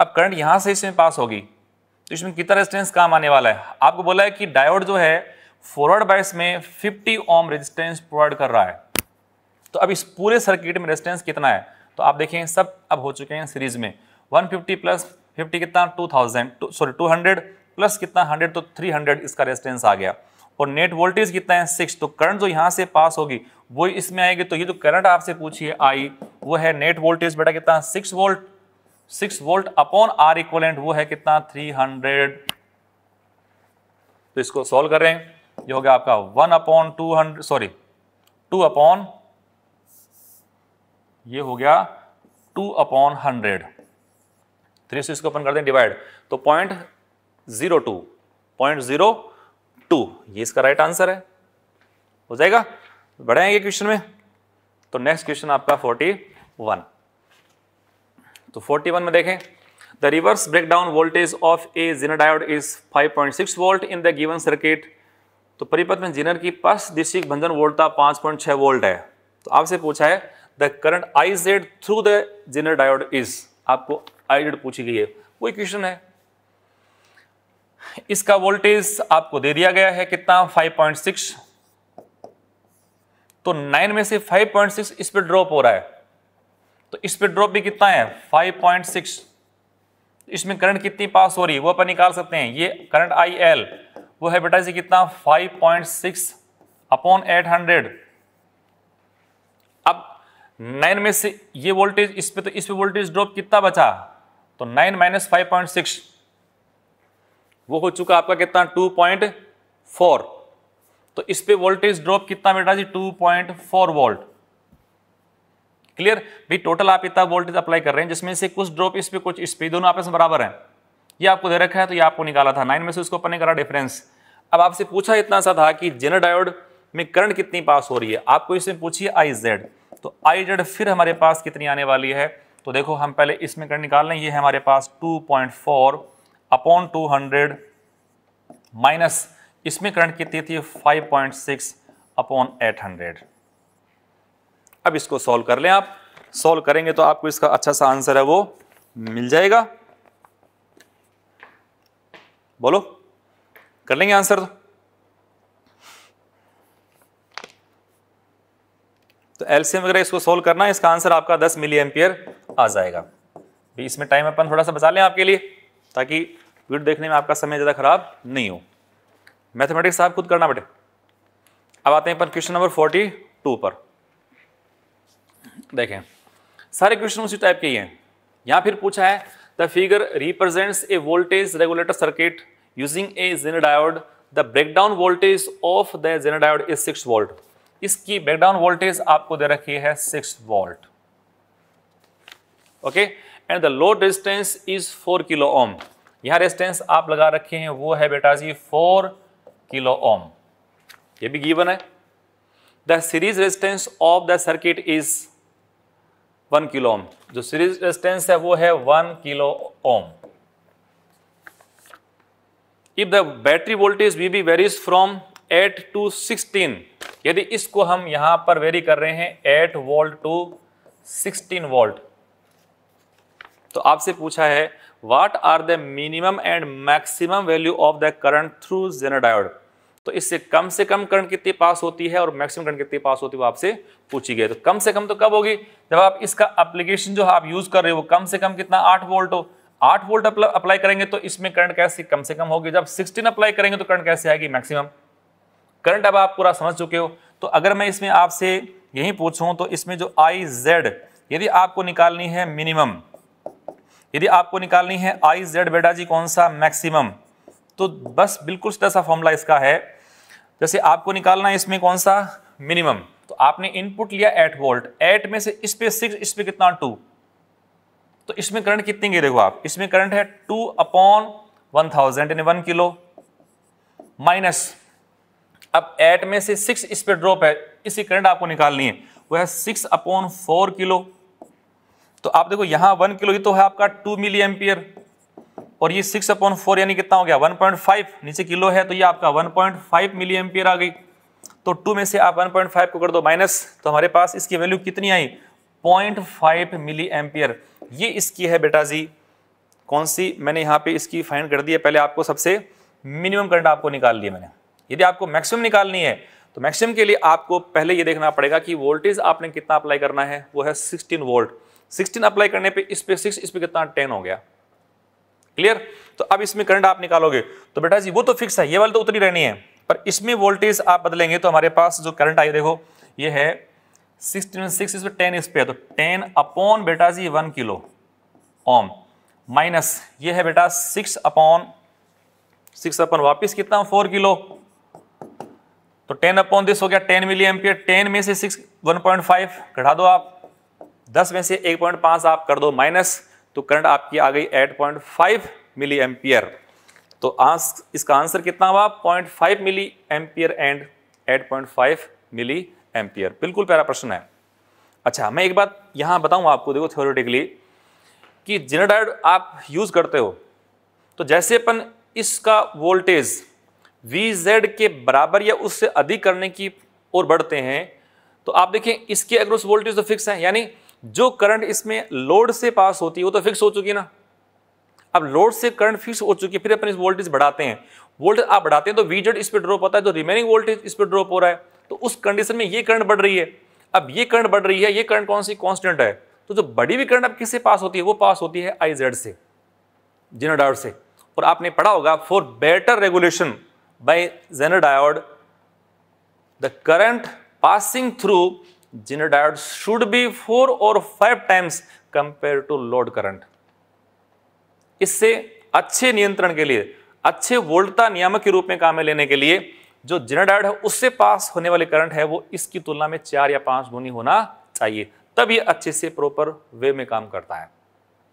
अब करंट यहां से इसमें पास होगी तो इसमें कितना रेजिस्टेंस काम आने वाला है आपको बोला है कि डायोड जो है फॉरवर्ड बायस में 50 ओम रेजिस्टेंस प्रोवाइड कर रहा है तो अब इस पूरे सर्किट में रेजिस्टेंस कितना है तो आप देखें सब अब हो चुके हैं सीरीज में 150 प्लस फिफ्टी कितना two thousand sorry two hundred plus कितना हंड्रेड तो थ्री हंड्रेड इसका रेजिस्टेंस आ गया और नेट वोल्टेज कितना है सिक्स तो करंट जो यहाँ से पास होगी वो इसमें आएगी तो ये जो करंट आपसे पूछिए आई वो है नेट वोल्टेज बेटा कितना six volt six volt upon R equivalent वो है कितना थ्री हंड्रेड तो इसको सॉल्व करें ये हो गया आपका one upon two hundred sorry two upon ये हो गया two upon hundred three six को अपन कर दें डिवाइड तो point zero two point zero two ये इसका राइट आंसर है हो जाएगा बढ़ाएंगे क्वेश्चन में तो नेक्स्ट क्वेश्चन आपका फोर्टी वन तो फोर्टी वन में देखें the reverse breakdown voltage of a Zener diode is 5.6 volt in the given circuit तो परिपथ में जिनर की पास दिशिक भंजन वोल्टता छह वोल्ट है तो आपसे पूछा है the current I Z through the Zener diode is आपको आई रेट पूछी गई है वो इक्वेशन है इसका वोल्टेज आपको दे दिया गया है कितना 5.6 तो 9 में से 5.6 पॉइंट इस पर ड्रॉप हो रहा है तो इस पर ड्रॉप भी कितना है 5.6 तो इसमें करंट कितनी पास हो रही है वो अपन निकाल सकते हैं ये करंट आई एल वो है बेटा जी कितना 5.6 पॉइंट अपॉन एट अब 9 में से ये वोल्टेज इस पर तो इस पर वोल्टेज ड्रॉप कितना बचा तो nine minus five point six वो हो चुका आपका कितना टू पॉइंट फोर तो इस पे वोल्टेज ड्रॉप कितना बेटा जी two point four volt clear भाई टोटल आप इतना वोल्टेज अप्लाई कर रहे हैं जिसमें से कुछ ड्रॉप इस पे कुछ इस पे दोनों आपस में बराबर है ये आपको दे रखा है तो ये आपको निकाला था नाइन में से उसको अपने करा डिफरेंस अब आपसे पूछा इतना सा था कि जेनर डायोड में करंट कितनी पास हो रही है आपको इसमें पूछिए आई जेड तो आई जेड फिर हमारे पास कितनी आने वाली है तो देखो हम पहले इसमें करंट निकाल लें ये है हमारे पास 2.4 point four upon two hundred minus इसमें करंट कितनी थी 5.6 point six upon eight hundred अब इसको सॉल्व कर लें आप सॉल्व करेंगे तो आपको इसका अच्छा सा आंसर है वो मिल जाएगा बोलो कर लेंगे आंसर तो तो एल्सियम वगैरह इसको सोल्व करना है इसका आंसर आपका दस मिली एम्पियर आ जाएगा इसमें टाइम अपन थोड़ा सा बचा लें आपके लिए ताकि वीडियो देखने में आपका समय ज़्यादा खराब नहीं हो मैथमेटिक्स आप खुद करना बेटे अब आते हैं अपन क्वेश्चन नंबर फोर्टी टू पर देखें सारे क्वेश्चन उसी टाइप के ही हैं यहाँ फिर पूछा है the figure represents a voltage regulator circuit using a Zener diode the breakdown voltage of the Zener diode is six volt इसकी बैकडाउन वोल्टेज आपको दे रखी है six volt okay and the load resistance is four kilo ohm यहां रेजिस्टेंस आप लगा रखे हैं वो है बेटा जी फोर किलो ओम ये भी गिवन है the series resistance of the circuit is one kilo ohm जो सीरीज रेजिस्टेंस है वो है one kilo ohm if the battery voltage V B varies from eight to sixteen यदि इसको हम यहां पर वेरी कर रहे हैं eight volt to sixteen volt तो आपसे पूछा है what are the minimum and maximum value of the current through Zener तो इससे कम से कम करंट कितनी पास होती है और मैक्सिमम करंट कितनी पास होती है वो आपसे पूछी गई तो कम से कम तो कब होगी जब आप इसका एप्लीकेशन जो आप यूज कर रहे हो कम से कम कितना आठ वोल्ट हो आठ वोल्ट अप्लाई करेंगे तो इसमें करंट कैसे कम से कम होगी जब सिक्सटीन अप्लाई करेंगे तो करंट कैसे आएगी मैक्सिमम करंट अब आप पूरा समझ चुके हो तो अगर मैं इसमें आपसे यही पूछूं तो इसमें जो आई जेड यदि आपको निकालनी है मिनिमम यदि आपको निकालनी है आई जेड बेटा जी कौन सा मैक्सिमम तो बस बिल्कुल सीधा सा फॉर्मूला इसका है जैसे आपको निकालना है इसमें कौन सा मिनिमम तो आपने इनपुट लिया एट वोल्ट एट में से इस पे सिक्स इस पे कितना टू तो इसमें करंट कितनी गई देखो आप इसमें करंट है टू अपॉन वन थाउजेंड यानी वन किलो माइनस अब एट में से सिक्स इस पर ड्रॉप है इसी करंट आपको निकालनी है वो है सिक्स अपॉन फोर किलो तो आप देखो यहाँ वन किलो ये तो है आपका टू मिली एम्पियर और ये सिक्स अपॉन फोर यानी कितना हो गया वन पॉइंट फाइव नीचे किलो है तो ये आपका वन पॉइंट फाइव मिली एम्पियर आ गई तो टू में से आप वन पॉइंट फाइव को कर दो माइनस तो हमारे पास इसकी वैल्यू कितनी आई पॉइंट फाइव मिली एम्पियर ये इसकी है बेटा जी कौन सी मैंने यहाँ पे इसकी फाइंड कर दी है पहले आपको सबसे मिनिमम करंट आपको निकाल लिया मैंने यदि आपको मैक्सिमम निकालनी है तो मैक्सिमम के लिए आपको पहले ये देखना पड़ेगा कि वोल्टेज आपने कितना अप्लाई करना है वो है 16 वोल्ट 16 अप्लाई करने पे इस पे सिक्स इस पे कितना टेन हो गया क्लियर तो अब इसमें करंट आप निकालोगे तो बेटा जी वो तो फिक्स है ये वाली तो उतनी रहनी है पर इसमें वोल्टेज आप बदलेंगे तो हमारे पास जो करंट आई देखो ये है सिक्सटीन सिक्स इस पर टेन इस पे है तो टेन अपॉन बेटा जी वन किलो ओम माइनस ये है बेटा सिक्स अपॉन सिक्स अपॉन वापस कितना फोर किलो तो 10 अपॉन दिस हो गया 10 मिली एम्पियर टेन में से सिक्स 1.5 कढ़ा दो आप 10 में से 1.5 आप कर दो माइनस तो करंट आपकी आ गई 8.5 मिली एम्पियर तो आंस इसका आंसर कितना हुआ 0.5 milliampere and 8.5 milliampere बिल्कुल प्यारा प्रश्न है अच्छा मैं एक बात यहाँ बताऊँ आपको देखो थ्योरेटिकली कि जिनोडाइड आप यूज़ करते हो तो जैसे अपन इसका वोल्टेज वी जेड के बराबर या उससे अधिक करने की ओर बढ़ते हैं तो आप देखें इसके अग्रोस वोल्टेज तो फिक्स है यानी जो करंट इसमें लोड से पास होती है वो तो फिक्स हो चुकी है ना अब लोड से करंट फिक्स हो चुकी है फिर अपन इस वोल्टेज बढ़ाते हैं वोल्टेज आप बढ़ाते हैं तो वी जेड इस पर ड्रॉप होता है तो रिमेनिंग वोल्टेज इस पर ड्रॉप हो रहा है तो उस कंडीशन में ये करंट बढ़ रही है अब ये करंट बढ़ रही है ये करंट कौन सी कॉन्स्टेंट है तो जो बड़ी भी करंट अब किससे पास होती है वो पास होती है आई जेड से जिनोडाउट से और आपने पढ़ा होगा for better regulation by Zener diode, the current passing through Zener diode should be 4 or 5 times compared to load current. इससे अच्छे नियंत्रण के लिए अच्छे वोल्टता नियामक के रूप में काम में लेने के लिए जो जेनर है उससे पास होने वाले करंट है वो इसकी तुलना में चार या पांच गुनी होना चाहिए तब ये अच्छे से प्रॉपर वे में काम करता है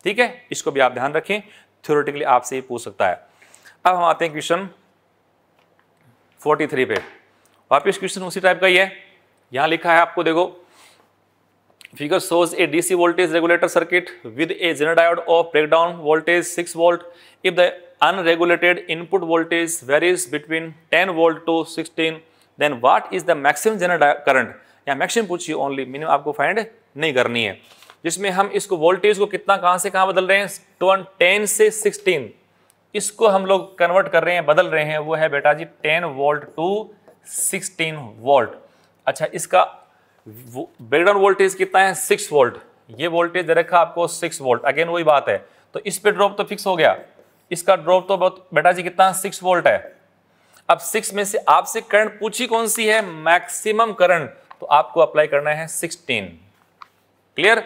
ठीक है इसको भी आप ध्यान रखें थ्योरेटिकली आपसे ये पूछ सकता है अब हम आते हैं क्वेश्चन फोर्टी थ्री पे वापिस क्वेश्चन उसी टाइप का ही है यहाँ लिखा है आपको देखो figure shows a D C voltage regulator circuit with a Zener diode of breakdown voltage six volt if the unregulated input voltage varies between ten volt to sixteen then what is the maximum Zener current या मैक्सिमम पूछिए ओनली मिनिमम आपको फाइंड नहीं करनी है जिसमें हम इसको वोल्टेज को कितना कहाँ से कहाँ बदल रहे हैं टेन से सिक्सटीन इसको हम लोग कन्वर्ट कर रहे हैं बदल रहे हैं वो है बेटा जी ten volt to sixteen volt अच्छा इसका ब्रेकडाउन वोल्टेज कितना है सिक्स वोल्ट ये वोल्टेज दे रखा आपको सिक्स वोल्ट अगेन वही बात है तो इस पे ड्रॉप तो फिक्स हो गया इसका ड्रॉप तो बेटा जी कितना सिक्स वोल्ट है अब सिक्स में से आपसे करंट पूछी कौन सी है मैक्सिमम करंट तो आपको अप्लाई करना है सिक्सटीन क्लियर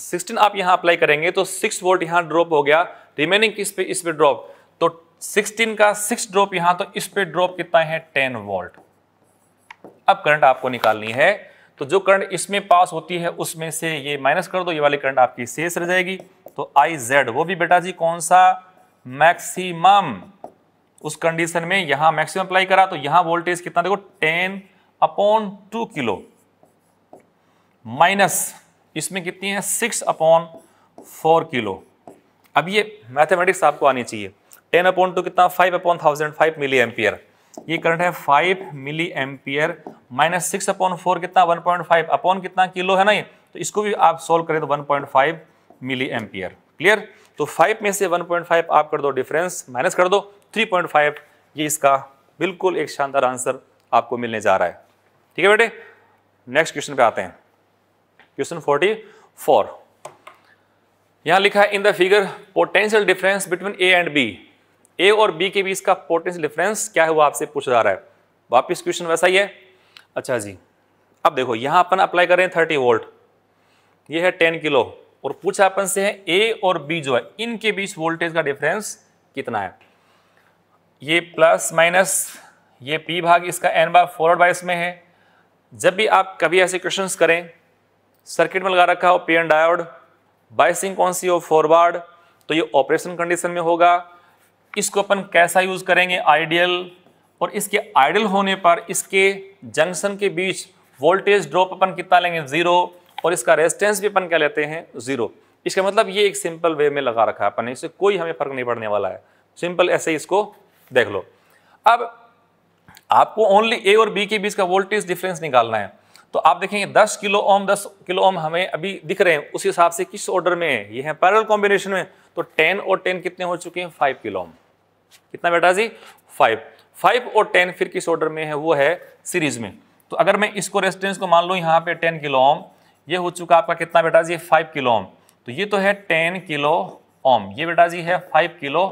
सिक्सटीन आप यहां अप्लाई करेंगे तो सिक्स वोल्ट यहां ड्रॉप हो गया रिमेनिंग किस पे इस पे ड्रॉप तो 16 का सिक्स ड्रॉप यहां तो इस पे ड्रॉप कितना है 10 वोल्ट अब करंट आपको निकालनी है तो जो करंट इसमें पास होती है उसमें से ये माइनस कर दो ये वाली करंट आपकी शेष रह जाएगी तो आई जेड वो भी बेटा जी कौन सा मैक्सिमम उस कंडीशन में यहां मैक्सिमम अप्लाई करा तो यहां वोल्टेज कितना देखो ten upon two kilo minus इसमें कितनी है सिक्स अपॉन फोर किलो अब ये मैथमेटिक्स आपको आनी चाहिए टेन अपॉन टू कितना फाइव अपॉन थाउजेंड फाइव मिली एम्पियर ये करंट है फाइव मिली milliampere minus six upon four कितना वन पॉइंट फाइव अपॉन कितना किलो है ना ये तो इसको भी आप सोल्व करें तो वन पॉइंट फाइव मिली एम्पियर क्लियर तो फाइव में से वन पॉइंट फाइव आप कर दो डिफरेंस माइनस कर दो थ्री पॉइंट फाइव ये इसका बिल्कुल एक शानदार आंसर आपको मिलने जा रहा है ठीक है बेटे नेक्स्ट क्वेश्चन पे आते हैं क्वेश्चन फोर्टी फोर यहां लिखा है in the figure potential difference between A and B A और बी के बीच का पोटेंशियल डिफरेंस क्या है वो आपसे पूछ जा रहा है वापिस क्वेश्चन वैसा ही है अच्छा जी अब देखो यहाँ अपन अप्लाई करें थर्टी वोल्ट ये है टेन किलो और पूछा अपन से है ए और बी जो है इनके बीच वोल्टेज का डिफरेंस कितना है ये प्लस माइनस ये पी भाग इसका एन बार फॉरवर्ड बाइस में है जब भी आप कभी ऐसे क्वेश्चन करें सर्किट में लगा रखा हो पी एन डायोड बाइसिंग कौन सी हो फॉरवर्ड तो ये ऑपरेशन कंडीशन में होगा इसको अपन कैसा यूज़ करेंगे आइडियल और इसके आइडियल होने पर इसके जंक्शन के बीच वोल्टेज ड्रॉप अपन कितना लेंगे ज़ीरो और इसका रेजिस्टेंस भी अपन क्या लेते हैं ज़ीरो इसका मतलब ये एक सिंपल वे में लगा रखा है अपन इससे कोई हमें फ़र्क नहीं पड़ने वाला है सिंपल ऐसे ही इसको देख लो अब आपको ओनली ए और बी के बीच का वोल्टेज डिफरेंस निकालना है तो आप देखेंगे 10 किलो ओम 10 किलो ओम हमें अभी दिख रहे हैं उस हिसाब से किस ऑर्डर में है ये है पैरल कॉम्बिनेशन में तो 10 और 10 कितने हो चुके हैं 5 किलो ओम कितना बेटा जी फाइव फाइव और टेन फिर किस ऑर्डर में है वो है सीरीज में तो अगर मैं इसको रेस्टेंस को मान लूँ यहाँ पे टेन किलो ओम ये हो चुका आपका कितना बेटा जी फाइव किलो ओम तो ये तो है टेन किलो ओम ये बेटा जी है फाइव किलो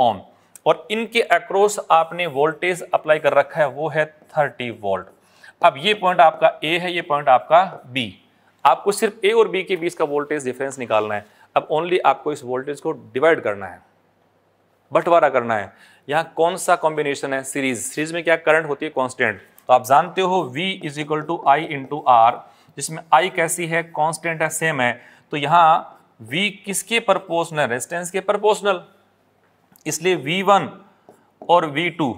ओम और इनके अक्रॉस आपने वोल्टेज अप्लाई कर रखा है वो है थर्टी वोल्ट अब ये पॉइंट आपका ए है ये पॉइंट आपका बी आपको सिर्फ ए और बी के बीच का वोल्टेज डिफरेंस निकालना है अब ओनली आपको इस वोल्टेज को डिवाइड करना है बंटवारा करना है यहाँ कौन सा कॉम्बिनेशन है सीरीज सीरीज में क्या करंट होती है कॉन्स्टेंट तो आप जानते हो V is equal to I into R जिसमें I कैसी है कॉन्स्टेंट है सेम है तो यहाँ V किसके प्रपोर्शनल रेजिस्टेंस के प्रपोर्शनल इसलिए V1 और V2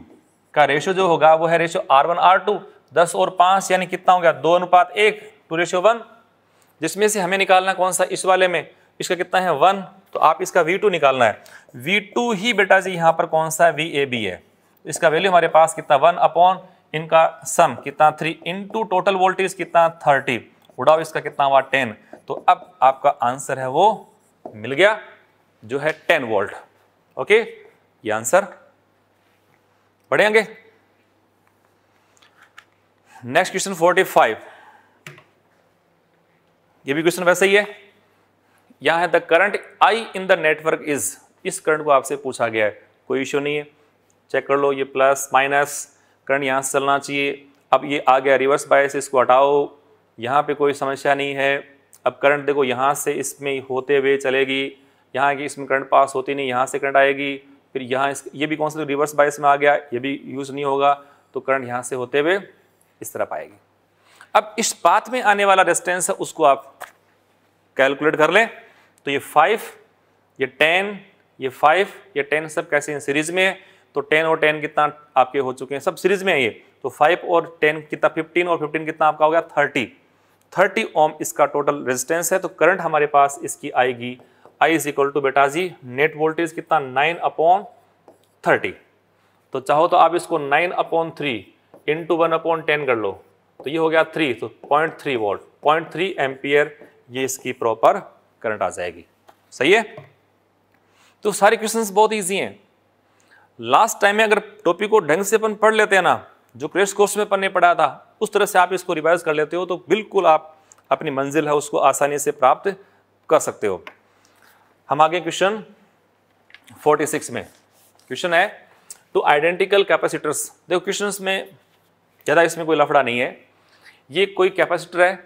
का रेशो जो होगा वो है रेशो R1 R2 10 और 5 यानी कितना हो गया दो अनुपात एक टू रेशो वन जिसमें से हमें निकालना कौन सा इस वाले में इसका कितना है वन तो आप इसका वी टू निकालना है वी टू ही बेटा जी यहाँ पर कौन सा वी ए बी है इसका वैल्यू हमारे पास कितना वन अपॉन इनका सम कितना थ्री टू टोटल वोल्टेज कितना थर्टी उड़ाओ इसका कितना हुआ टेन तो अब आपका आंसर है वो मिल गया जो है टेन वोल्ट ओके ये आंसर पढ़ेंगे नेक्स्ट क्वेश्चन फोर्टी फाइव ये भी क्वेश्चन वैसे ही है यहाँ है the current I in the network is इस करंट को आपसे पूछा गया है कोई इश्यू नहीं है चेक कर लो ये प्लस माइनस करंट यहाँ से चलना चाहिए अब ये आ गया रिवर्स बायस इसको हटाओ यहाँ पे कोई समस्या नहीं है अब करंट देखो यहाँ से इसमें होते हुए चलेगी यहाँ की इसमें करंट पास होती नहीं यहाँ से करंट आएगी फिर यहाँ इस ये भी कौन सा रिवर्स बायस में आ गया ये भी यूज़ नहीं होगा तो करंट यहाँ से होते हुए इस तरफ आएगी अब इस पाथ में आने वाला रेजिस्टेंस है उसको आप कैलकुलेट कर लें तो ये फाइव ये टेन ये फाइव ये टेन सब कैसे हैं सीरीज में है तो टेन और टेन कितना आपके हो चुके हैं सब सीरीज में है ये तो फाइव और टेन कितना फिफ्टीन और फिफ्टीन कितना आपका हो गया थर्टी थर्टी ओम इसका टोटल रेजिस्टेंस है तो करंट हमारे पास इसकी आएगी आई इज इक्वल टू बेटा जी नेट वोल्टेज कितना नाइन अपॉन थर्टी तो चाहो तो आप इसको nine upon three into one upon ten कर लो तो ये हो गया थ्री तो point three volt point three ampere ये इसकी प्रॉपर करंट आ जाएगी सही है तो सारे क्वेश्चन बहुत ईजी हैं लास्ट टाइम में अगर टॉपिक को ढंग से अपन पढ़ लेते हैं ना जो क्रेश कोर्स में अपन ने पढ़ा था उस तरह से आप इसको रिवाइज कर लेते हो तो बिल्कुल आप अपनी मंजिल है उसको आसानी से प्राप्त कर सकते हो हम आगे क्वेश्चन 46 में क्वेश्चन है टू आइडेंटिकल कैपेसिटर्स देखो क्वेश्चन में ज़्यादा इसमें कोई लफड़ा नहीं है ये कोई कैपेसिटर है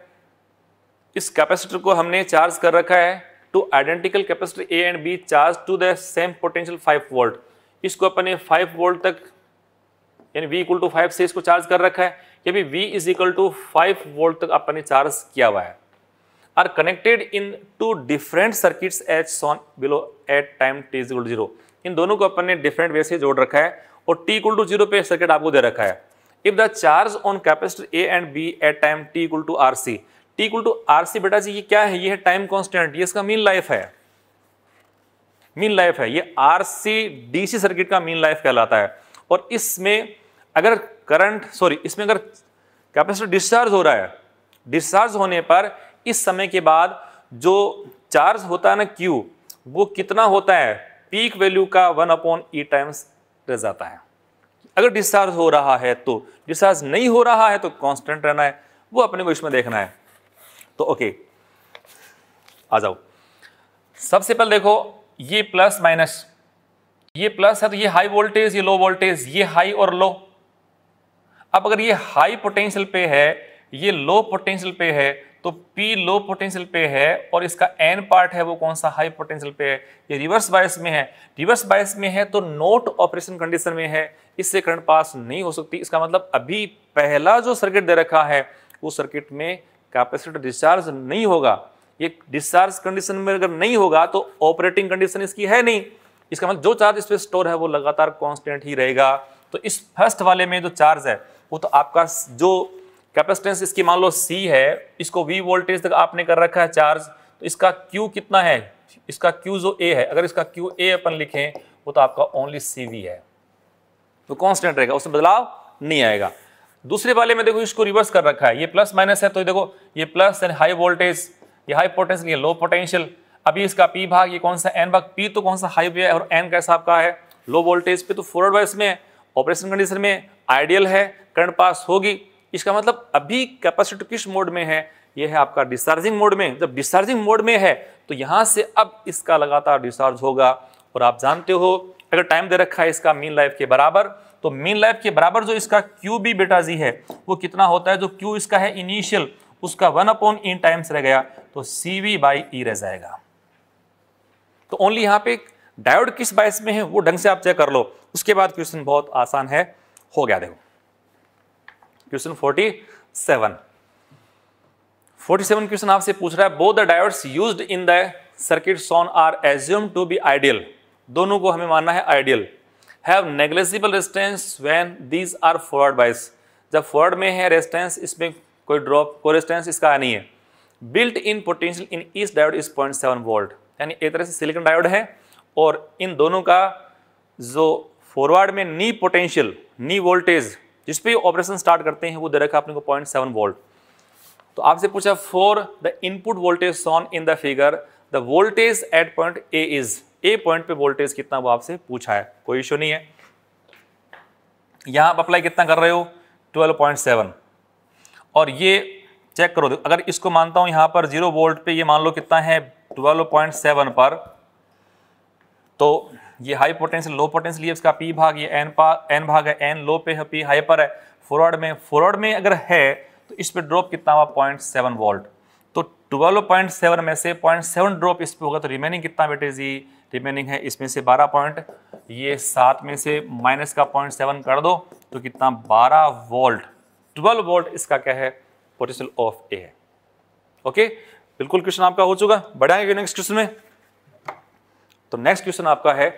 इस कैपेसिटर को हमने चार्ज कर रखा है two identical capacitor A and B charge to the same potential 5 volt इसको अपने ने 5 वोल्ट तक यानी वी इक्वल टू फाइव से इसको चार्ज कर रखा है ये भी v is equal to five volt तक अपने चार्ज किया हुआ है are connected in two different circuits as shown below at time T is equal zero इन दोनों को अपन ने डिफरेंट वे से जोड़ रखा है और टी इक्वल टू जीरो पे सर्किट आपको दे रखा है if the charge on capacitor A and B at time T equal to R C T equal to R C बेटा जी ये क्या है ये है टाइम कॉन्स्टेंट ये इसका मीन लाइफ है मीन लाइफ है ये R C D C circuit का मीन लाइफ कहलाता है और इसमें अगर करंट सॉरी इसमें अगर कैपेसिटर डिस्चार्ज हो रहा है डिस्चार्ज होने पर इस समय के बाद जो चार्ज होता है ना क्यू वो कितना होता है पीक वैल्यू का वन अपॉन ई टाइम्स रह जाता है अगर डिस्चार्ज हो रहा है तो डिस्चार्ज नहीं हो रहा है तो कांस्टेंट रहना है वो अपने को इसमें देखना है तो ओके आ जाओ सबसे पहले देखो ये प्लस माइनस ये प्लस है तो ये हाई वोल्टेज ये लो वोल्टेज ये हाई और लो अब अगर ये हाई पोटेंशियल पे है ये लो पोटेंशियल पे है तो P लो पोटेंशियल पे है और इसका N पार्ट है वो कौन सा हाई पोटेंशियल पे है ये रिवर्स बायस में है रिवर्स बायस में है तो नोट ऑपरेशन कंडीशन में है इससे करंट पास नहीं हो सकती इसका मतलब अभी पहला जो सर्किट दे रखा है वो सर्किट में कैपेसिटर डिस्चार्ज नहीं होगा ये डिस्चार्ज कंडीशन में अगर नहीं होगा तो ऑपरेटिंग कंडीशन इसकी है नहीं इसका मतलब जो चार्ज इस पर स्टोर है वो लगातार कॉन्स्टेंट ही रहेगा तो इस फर्स्ट वाले में जो चार्ज है वो तो आपका जो कैपेसिटेंस इसकी मान लो सी है इसको वी वोल्टेज तक आपने कर रखा है चार्ज तो इसका क्यू कितना है इसका क्यू जो ए है अगर इसका क्यू ए अपन लिखें वो तो आपका ओनली सी वी है तो कॉन्स्टेंट रहेगा उसमें बदलाव नहीं आएगा दूसरे वाले में देखो इसको रिवर्स कर रखा है ये प्लस माइनस है तो देखो ये प्लस एंड हाई वोल्टेज ये हाई पोटेंशियल ये लो पोटेंशियल अभी इसका पी भाग ये कौन सा एन भाग पी तो कौन सा हाई है और एन कैसा आपका है लो वोल्टेज पे तो फॉरवर्ड वाइज में ऑपरेशन कंडीशन में आइडियल है करंट पास होगी इसका मतलब अभी कैपेसिटी किस मोड में है ये है आपका डिस्चार्जिंग मोड में जब डिस्चार्जिंग मोड में है तो यहाँ से अब इसका लगातार डिस्चार्ज होगा और आप जानते हो अगर टाइम दे रखा है इसका मीन लाइफ के बराबर तो मीन लाइफ के बराबर जो इसका क्यू बी बेटा जी है वो कितना होता है जो क्यू इसका है इनिशियल उसका वन अपॉन इन टाइम्स रह गया तो सी वी बाई ई रह जाएगा तो ओनली यहाँ पे डायोड किस बायस में है वो ढंग से आप चेक कर लो उसके बाद क्वेश्चन बहुत आसान है हो गया देखो question forty seven forty seven question आपसे पूछ रहा है both the diodes used in the circuit shown are assume to be ideal दोनों को हमें मानना है ideal have negligible resistance when these are forward bias जब फॉरवर्ड में है रेस्टेंस इसमें कोई ड्रॉप कोई रेस्टेंस इसका नहीं है built in potential in each diode is point seven volt यानी एक तरह से सिलिकन डायोड है और इन दोनों का जो फॉरवर्ड में नी पोटेंशियल नी वोल्टेज जिस पे ऑपरेशन स्टार्ट करते हैं वो दे रखा अपने को पॉइंट सेवन वोल्ट तो आपसे पूछा for the input voltage shown in the figure the voltage at point A is A point पे वोल्टेज कितना वो आपसे पूछा है कोई इशू नहीं है यहां आप अप्लाई कितना कर रहे हो 12.7 और ये चेक करो अगर इसको मानता हूं यहां पर जीरो वोल्ट पे ये मान लो कितना है 12.7 पर तो ये हाई पोटेंशियल लो पोटेंशियल ये इसका पी भाग ये एन पा एन भाग है एन लो पे है पी हाई पर है फॉरवर्ड में फॉरवर्ड में अगर है तो इस पर ड्रॉप कितना हुआ पॉइंट वोल्ट तो 12.7 में से 0.7 ड्रॉप इस पे होगा तो रिमेनिंग कितना बेटे जी रिमेनिंग है इसमें से बारह पॉइंट ये सात में से माइनस का पॉइंट सेवन कर दो तो कितना बारह वोल्ट ट्वेल्व वोल्ट इसका क्या है पोटेंशियल ऑफ ए है ओके बिल्कुल क्वेश्चन आपका हो चुका बढ़ाएंगे नेक्स्ट क्वेश्चन में तो नेक्स्ट क्वेश्चन आपका है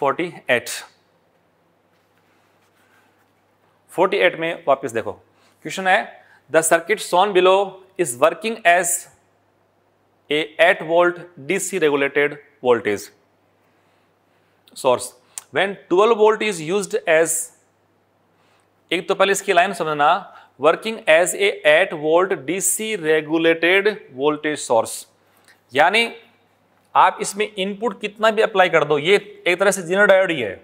फोर्टी एट फोर्टी एट में वापस देखो क्वेश्चन है the circuit shown below is working as a eight volt DC regulated voltage source. When 12 volt is used as एक तो पहले इसकी लाइन समझना working as a eight volt DC regulated voltage source यानी आप इसमें इनपुट कितना भी अप्लाई कर दो ये एक तरह से जीनो डायोड ही है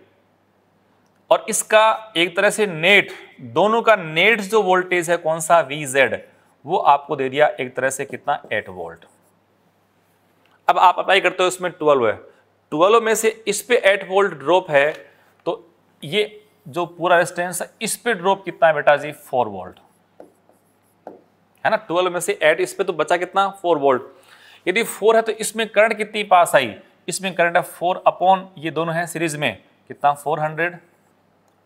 और इसका एक तरह से नेट दोनों का नेट जो वोल्टेज है कौन सा वी जेड वो आपको दे दिया एक तरह से कितना एट वोल्ट अब आप अप्लाई करते हो इसमें ट्वेल्व है ट्वेल्व में से इस पे एट वोल्ट ड्रॉप है तो ये जो पूरा रेस्टेंस है इस पे ड्रॉप कितना है बेटा जी फोर वोल्ट है ना ट्वेल्व में से एट इस पे तो बचा कितना फोर वोल्ट यदि फोर है तो इसमें करंट कितनी पास आई इसमें करंट है फोर अपॉन ये दोनों है सीरीज में कितना four hundred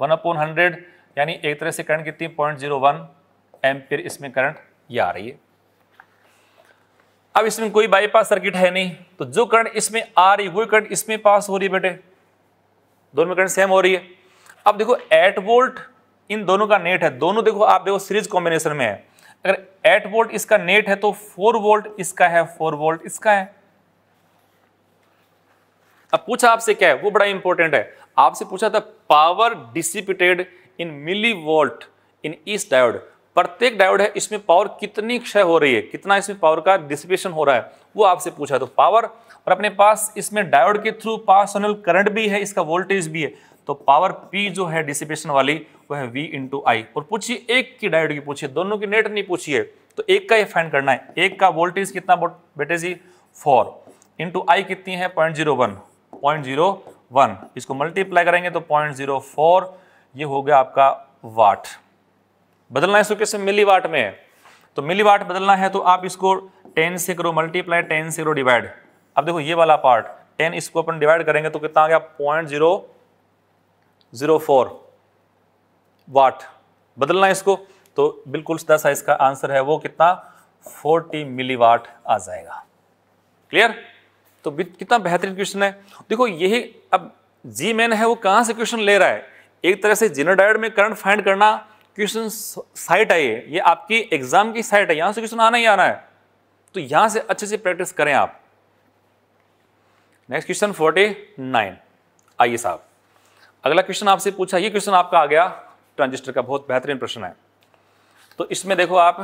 one upon hundred यानी एक तरह से करंट कितनी पॉइंट जीरो वन एम्पियर इसमें करंट ये आ रही है अब इसमें कोई बाईपास सर्किट है नहीं तो जो करंट इसमें आ रही है वही करंट इसमें पास हो रही है बेटे दोनों में करंट सेम हो रही है अब देखो एट वोल्ट इन दोनों का नेट है दोनों देखो आप देखो सीरीज कॉम्बिनेशन में है अगर एट वोल्ट इसका नेट है तो फोर वोल्ट इसका है फोर वोल्ट इसका है अब पूछा आपसे क्या है वो बड़ा इंपॉर्टेंट है आपसे पूछा था power dissipated in milli volt in each diode प्रत्येक डायोड है इसमें पावर कितनी क्षय हो रही है कितना इसमें पावर का डिसिपेशन हो रहा है वो आपसे पूछा तो पावर और अपने पास इसमें डायोड के थ्रू पास होने करंट भी है इसका वोल्टेज भी है तो पावर पी जो है डिसिपेशन वाली वो है वी इंटू आई और पूछिए एक की डायोड की पूछिए दोनों की नेट नहीं पूछिए तो एक का ये फाइन करना है एक का वोल्टेज कितना बेटे जी फोर इंटू आई कितनी है point zero one point zero one इसको मल्टीप्लाई करेंगे तो पॉइंट जीरो फोर ये हो गया आपका वाट बदलना है इसको कैसे मिली वाट में तो मिली वाट बदलना है तो आप इसको टेन से करो मल्टीप्लाई टेन से करो डिवाइड अब देखो ये वाला पार्ट टेन इसको अपन डिवाइड करेंगे तो कितना आ गया point zero zero four watt बदलना है इसको तो बिल्कुल सीधा सा इसका आंसर है वो कितना फोर्टी मिली वाट आ जाएगा क्लियर तो कितना बेहतरीन क्वेश्चन है देखो यही अब जी मैन है वो कहाँ से क्वेश्चन ले रहा है एक तरह से जीनोडाइड में करंट फाइंड करना क्वेश्चन साइट आई है ये आपकी एग्जाम की साइट है यहां से क्वेश्चन आना ही आना है तो यहां से अच्छे से प्रैक्टिस करें आप नेक्स्ट क्वेश्चन फोर्टी नाइन आइए साहब अगला क्वेश्चन आपसे पूछा ये क्वेश्चन आपका आ गया ट्रांजिस्टर का बहुत बेहतरीन प्रश्न है तो इसमें देखो आप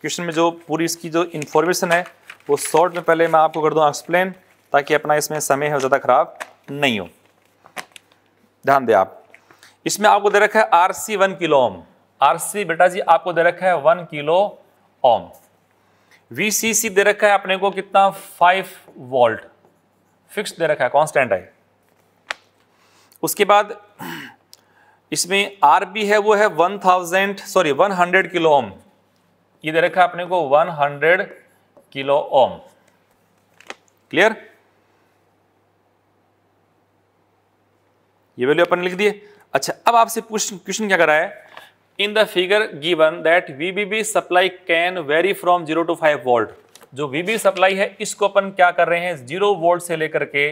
क्वेश्चन में जो पूरी इसकी जो इन्फॉर्मेशन है वो शॉर्ट में पहले मैं आपको कर दूँ एक्सप्लेन ताकि अपना इसमें समय है ज़्यादा खराब नहीं हो ध्यान दें आप इसमें आपको दे रखा है R C one kilo ohm R C बेटा जी आपको दे रखा है वन किलो ओम वीसीसी दे रखा है अपने को कितना फाइव वोल्ट फिक्स दे रखा है कांस्टेंट है उसके बाद इसमें आर बी है वो है one thousand sorry one hundred kilo ohm ये दे रखा है अपने को one hundred kilo ohm clear ये वैल्यू अपन लिख दिए अच्छा अब आपसे क्वेश्चन क्या करा है figure given that V B B supply can vary from zero to five volt जो बी सप्लाई है इसको अपन क्या कर रहे हैं जीरो वोल्ट से लेकर के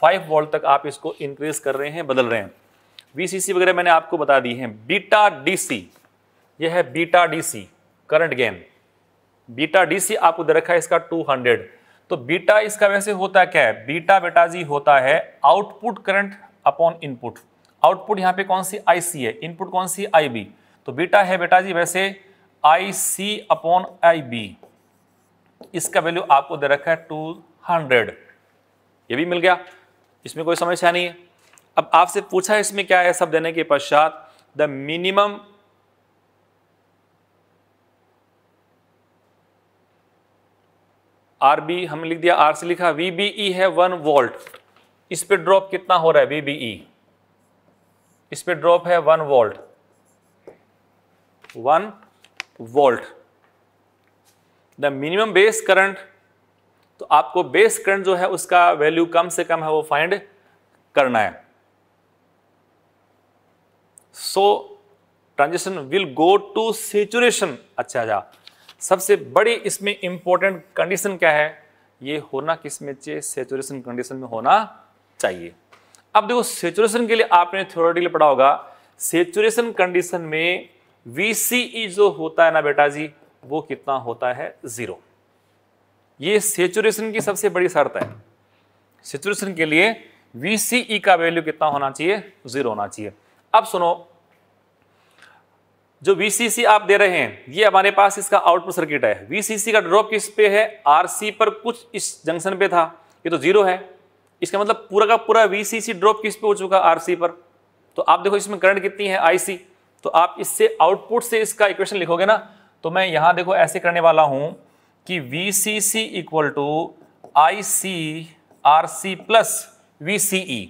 फाइव वोल्ट तक आप इसको इंक्रीज कर रहे हैं बदल रहे हैं सी वगैरह मैंने आपको बता दी है बीटा सी यह है beta C current gain beta C आपको दे रखा है इसका 200 तो बीटा इसका वैसे होता क्या है बीटा बेटा जी होता है output current upon input output यहाँ पे कौन सी आई सी है इनपुट कौन सी आई बी तो बीटा है बेटा जी वैसे I C upon I B इसका वैल्यू आपको दे रखा है टू हंड्रेड ये भी मिल गया इसमें कोई समस्या नहीं है अब आपसे पूछा है इसमें क्या है सब देने के पश्चात द मिनिमम आर बी हमने लिख दिया आर से लिखा वी बी ई है वन वोल्ट इस पे ड्रॉप कितना हो रहा है वी बी ई इस पर ड्रॉप है one volt one volt the minimum base current तो आपको बेस करंट जो है उसका वैल्यू कम से कम है वो फाइंड करना है so transition will go to saturation अच्छा जा सबसे बड़ी इसमें इंपॉर्टेंट कंडीशन क्या है ये होना किस में चाहिए सेचुरेशन कंडीशन में होना चाहिए अब देखो सेचुरेशन के लिए आपने थ्योरेटिकली पढ़ा होगा सेचुरेशन कंडीशन में वी e जो होता है ना बेटा जी वो कितना होता है जीरो ये सेचुरेशन की सबसे बड़ी शर्त है सेचुरेशन के लिए वी e का वैल्यू कितना होना चाहिए जीरो होना चाहिए अब सुनो जो वी आप दे रहे हैं ये हमारे पास इसका आउटपुट सर्किट है वी का ड्रॉप किस पे है आर पर कुछ इस जंक्शन पे था ये तो जीरो है इसका मतलब पूरा का पूरा वीसीसी ड्रॉप किस पे हो चुका आरसी पर तो आप देखो इसमें करंट कितनी है आईसी तो आप इससे आउटपुट से इसका इक्वेशन लिखोगे ना तो मैं यहां देखो ऐसे करने वाला हूं कि V C C equal to I C R C plus V C E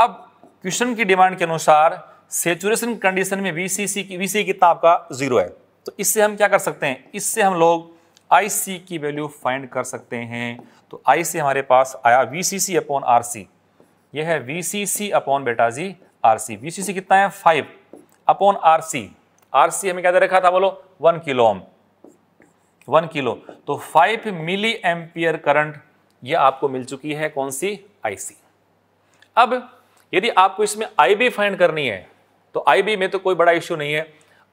अब क्वेश्चन की डिमांड के अनुसार सेचुरेशन कंडीशन में वी सी सी की वी सी e कितना आपका जीरो है तो इससे हम क्या कर सकते हैं इससे हम लोग आई सी की वैल्यू फाइंड कर सकते हैं तो आई सी हमारे पास आया V C C upon R C यह है वी सी सी अपॉन बेटा जी R C we C C कितना है five upon R C R C हमें क्या दे रखा था बोलो one kilo ohm one kilo तो फाइव मिली एम्पियर करंट ये आपको मिल चुकी है कौन सी आई सी अब यदि आपको इसमें आई बी फाइंड करनी है तो आई बी में तो कोई बड़ा इश्यू नहीं है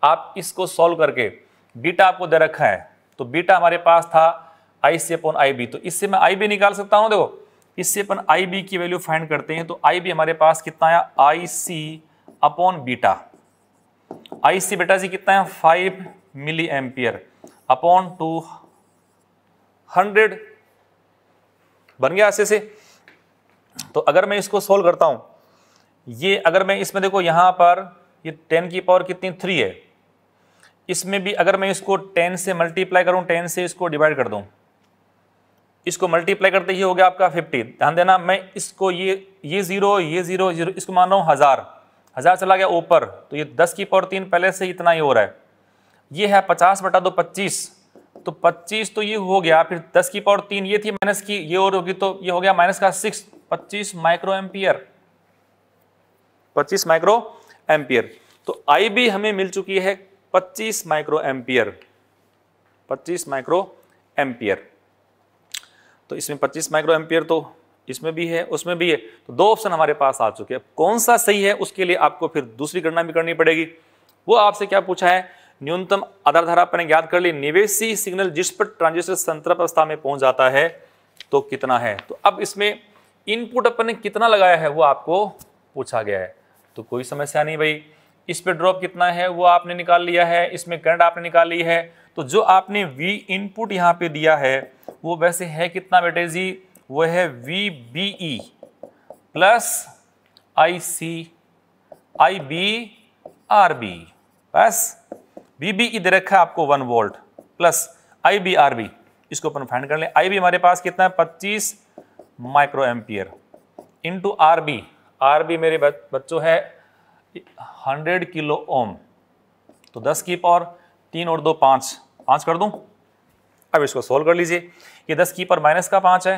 आप इसको सॉल्व करके बीटा आपको दे रखा है तो बीटा हमारे पास था आई सी अपन आई बी तो इससे मैं आई बी निकाल सकता हूँ देखो इससे अपन आई बी की वैल्यू फाइंड करते हैं तो आई बी हमारे पास कितना आया आई सी अपॉन बीटा आई सी बेटा जी कितना है फाइव मिली एम्पियर अपॉन टू हंड्रेड बन गया ऐसे से तो अगर मैं इसको सोल्व करता हूँ ये अगर मैं इसमें देखो यहाँ पर ये टेन की पावर कितनी थ्री है इसमें भी अगर मैं इसको टेन से मल्टीप्लाई करूँ टेन से इसको डिवाइड कर दूँ इसको मल्टीप्लाई करते ही हो गया आपका फिफ्टी ध्यान देना मैं इसको ये ये ज़ीरो ये ज़ीरो जीरो इसको मान रहा हूँ हज़ार हज़ार चला गया ऊपर तो ये दस की पावर तीन पहले से इतना ही हो रहा है ये है पचास बटा दो पच्चीस तो पच्चीस तो ये हो गया फिर दस की पावर तीन ये थी माइनस की ये और होगी तो ये हो गया माइनस का सिक्स पच्चीस माइक्रो एम्पियर पच्चीस माइक्रो एम्पियर तो आई भी हमें मिल चुकी है 25 माइक्रो एम्पियर 25 माइक्रो एम्पियर तो इसमें 25 माइक्रो एम्पियर तो इसमें भी है उसमें भी है तो दो ऑप्शन हमारे पास आ चुके हैं कौन सा सही है उसके लिए आपको फिर दूसरी गणना भी करनी पड़ेगी वो आपसे क्या पूछा है न्यूनतम आधार धारा आपने याद कर ली निवेशी सिग्नल जिस पर ट्रांजिस्टर संतरप अवस्था में पहुंच जाता है तो कितना है तो अब इसमें इनपुट अपन ने कितना लगाया है वो आपको पूछा गया है तो कोई समस्या नहीं भाई इस पे ड्रॉप कितना है वो आपने निकाल लिया है इसमें करंट आपने निकाल ली है तो जो आपने वी इनपुट यहाँ पे दिया है वो वैसे है कितना बेटे जी वो है V B E plus I C I B R B बस वी बी ई दे रखा है आपको one volt plus I B R B इसको अपन फाइंड कर ले आई बी हमारे पास कितना है पच्चीस micro ampere into R B R B मेरे बच्चों है हंड्रेड किलो ओम तो दस की पावर तीन और दो पाँच पाँच कर दूँ अब इसको सोल्व कर लीजिए ये दस की पावर माइनस का पाँच है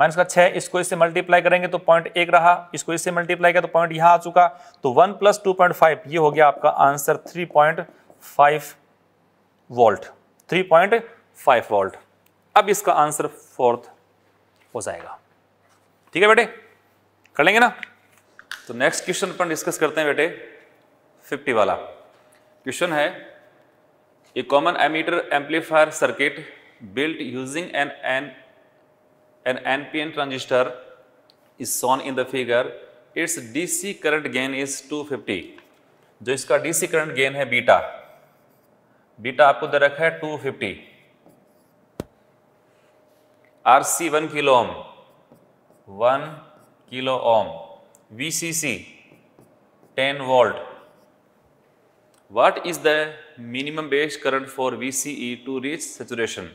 माइनस का छः इसको इससे मल्टीप्लाई करेंगे तो पॉइंट एक रहा इसको इससे मल्टीप्लाई किया तो पॉइंट यहाँ आ चुका तो one plus two point five ये हो गया आपका answer three point five volt three point five volt अब इसका आंसर फोर्थ हो जाएगा ठीक है बेटे कर लेंगे ना तो नेक्स्ट क्वेश्चन अपन डिस्कस करते हैं बेटे 50 वाला क्वेश्चन है a common emitter amplifier circuit built using N N N NPN transistor is shown in the figure its DC current gain is 250 जो इसका डीसी करंट गेन है बीटा बीटा आपको दे रखा है 250 C one kilo ohm one kilo ohm VCC 10 volt. What is the minimum base current for VCE to reach saturation?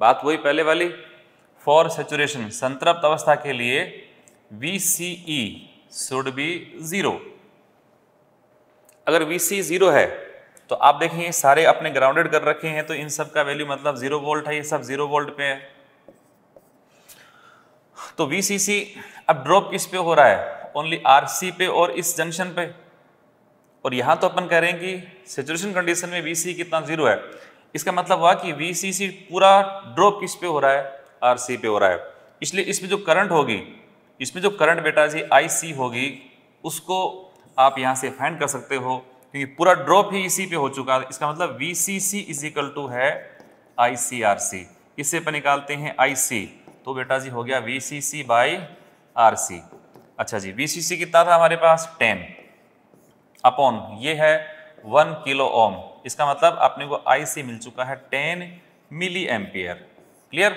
बात वही पहले वाली फॉर सेचुरेशन संतृप्त अवस्था के लिए VCE should be जीरो अगर VC जीरो e है तो आप देखेंगे सारे अपने ग्राउंडेड कर रखे हैं तो इन सब का वैल्यू मतलब जीरो वोल्ट है ये सब जीरो वोल्ट पे है तो सी अब ड्रॉप किस पे हो रहा है ओनली सी पे और इस जंक्शन पे और यहाँ तो अपन कह रहे हैं कि सेचुरेशन कंडीशन में वी कितना जीरो है इसका मतलब हुआ कि वी पूरा ड्रॉप किस पे हो रहा है आर पे हो रहा है इसलिए इसमें जो करंट होगी इसमें जो करंट बेटा जी आई होगी उसको आप यहाँ से फाइंड कर सकते हो क्योंकि पूरा ड्रॉप ही इसी पे हो चुका है इसका मतलब V C C is equal to है आई सी आर सी इससे पर निकालते हैं आई सी तो बेटा जी हो गया V C C by R C अच्छा जी सी कितना था हमारे पास 10 अपॉन ये है 1 किलो ओम इसका मतलब अपने को आईसी मिल चुका है 10 मिली एम्पियर क्लियर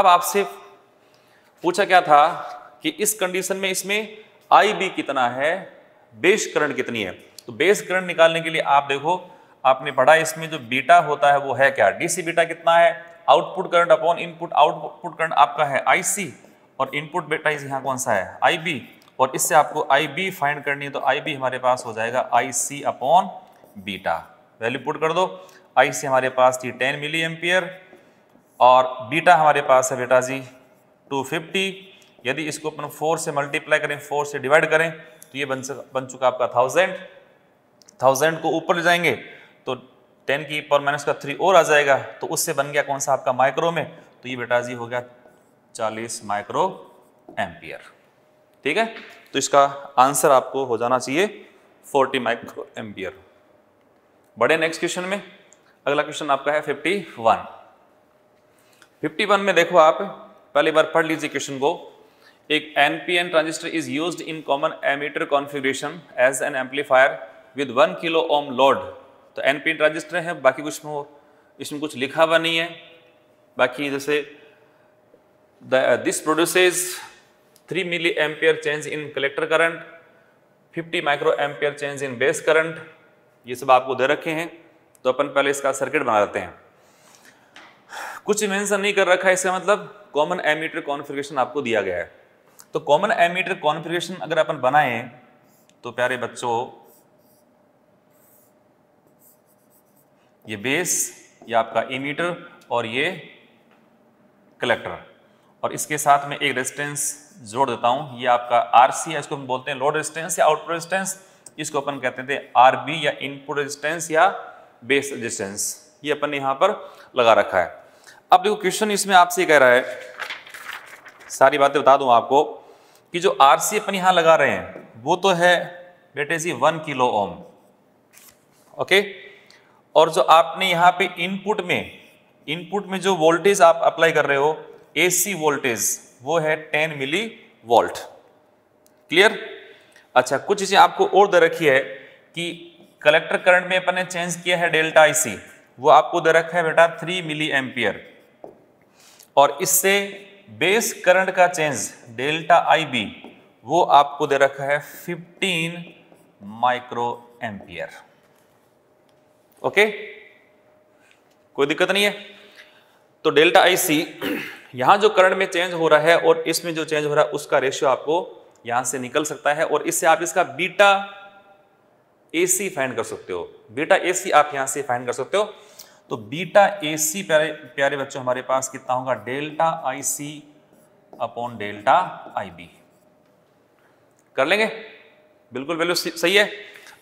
अब आपसे पूछा क्या था कि इस कंडीशन में इसमें बी कितना है बेस करंट कितनी है तो बेस करंट निकालने के लिए आप देखो आपने पढ़ा इसमें जो बीटा होता है वो है क्या डीसी बीटा कितना है output current upon input output current आपका है आईसी और इनपुट बेटा यहाँ कौन सा है आई बी और इससे आपको आई बी फाइंड करनी है तो आई बी हमारे पास हो जाएगा I C upon beta value put कर दो आई सी हमारे पास थी टेन मिली एम्पियर और बीटा हमारे पास है बेटा जी टू फिफ्टी यदि इसको अपन फोर से मल्टीप्लाई करें फोर से डिवाइड करें तो ये बन बन चुका आपका थाउजेंड थाउजेंड को ऊपर ले जाएंगे तो टेन की पर माइनस का थ्री और आ जाएगा तो उससे बन गया कौन सा आपका माइक्रो में तो ये बेटा जी हो गया चालीस माइक्रो एम्पियर ठीक है तो इसका आंसर आपको हो जाना चाहिए 40 माइक्रो एम्पियर बड़े नेक्स्ट क्वेश्चन में अगला क्वेश्चन आपका है 51 51 में देखो आप पहली बार पढ़ लीजिए क्वेश्चन को एक NPN transistor is used in common emitter configuration as an amplifier with one kilo ohm load तो एनपीएन ट्रांजिस्टर है बाकी कुछ इसमें कुछ लिखा हुआ नहीं है बाकी जैसे The, uh, this produces 3 milliampere change in collector current, 50 microampere change in base current, ये सब आपको दे रखे हैं तो अपन पहले इसका सर्किट बना देते हैं कुछ मेंशन नहीं कर रखा है इसका मतलब कॉमन एमीटर कॉन्फ़िगरेशन आपको दिया गया है तो कॉमन एमीटर कॉन्फ़िगरेशन अगर अपन बनाएं तो प्यारे बच्चों ये बेस ये आपका एमीटर और ये कलेक्टर और इसके साथ में एक रेजिस्टेंस जोड़ देता हूं ये आपका आर सी है इसको हम बोलते हैं लोड रेजिस्टेंस या आउटपुट रेजिस्टेंस इसको अपन कहते थे आर बी या इनपुट रेजिस्टेंस या बेस रेजिस्टेंस ये अपन ने यहां पर लगा रखा है अब देखो क्वेश्चन इसमें आपसे कह रहा है सारी बातें बता दूं आपको कि जो आर सी अपन यहां लगा रहे हैं वो तो है बेटे जी वन किलो ओम ओके और जो आपने यहां पे इनपुट में इनपुट में जो वोल्टेज आप अप्लाई कर रहे हो एसी वोल्टेज वो है 10 मिली वोल्ट क्लियर अच्छा कुछ चीज़ें आपको और दे रखी है कि कलेक्टर करंट में अपन ने चेंज किया है डेल्टा आईसी वो आपको दे रखा है बेटा थ्री मिली एम्पियर और इससे बेस करंट का चेंज डेल्टा आईबी वो आपको दे रखा है 15 माइक्रो एम्पियर ओके कोई दिक्कत नहीं है तो डेल्टा आईसी यहाँ जो करंट में चेंज हो रहा है और इसमें जो चेंज हो रहा है उसका रेशियो आपको यहाँ से निकल सकता है और इससे आप इसका बीटा ए सी फाइंड कर सकते हो बीटा ए सी आप यहाँ से फाइंड कर सकते हो तो बीटा ए सी प्यारे प्यारे बच्चों हमारे पास कितना होगा delta I C upon delta I B कर लेंगे बिल्कुल वैल्यू सही है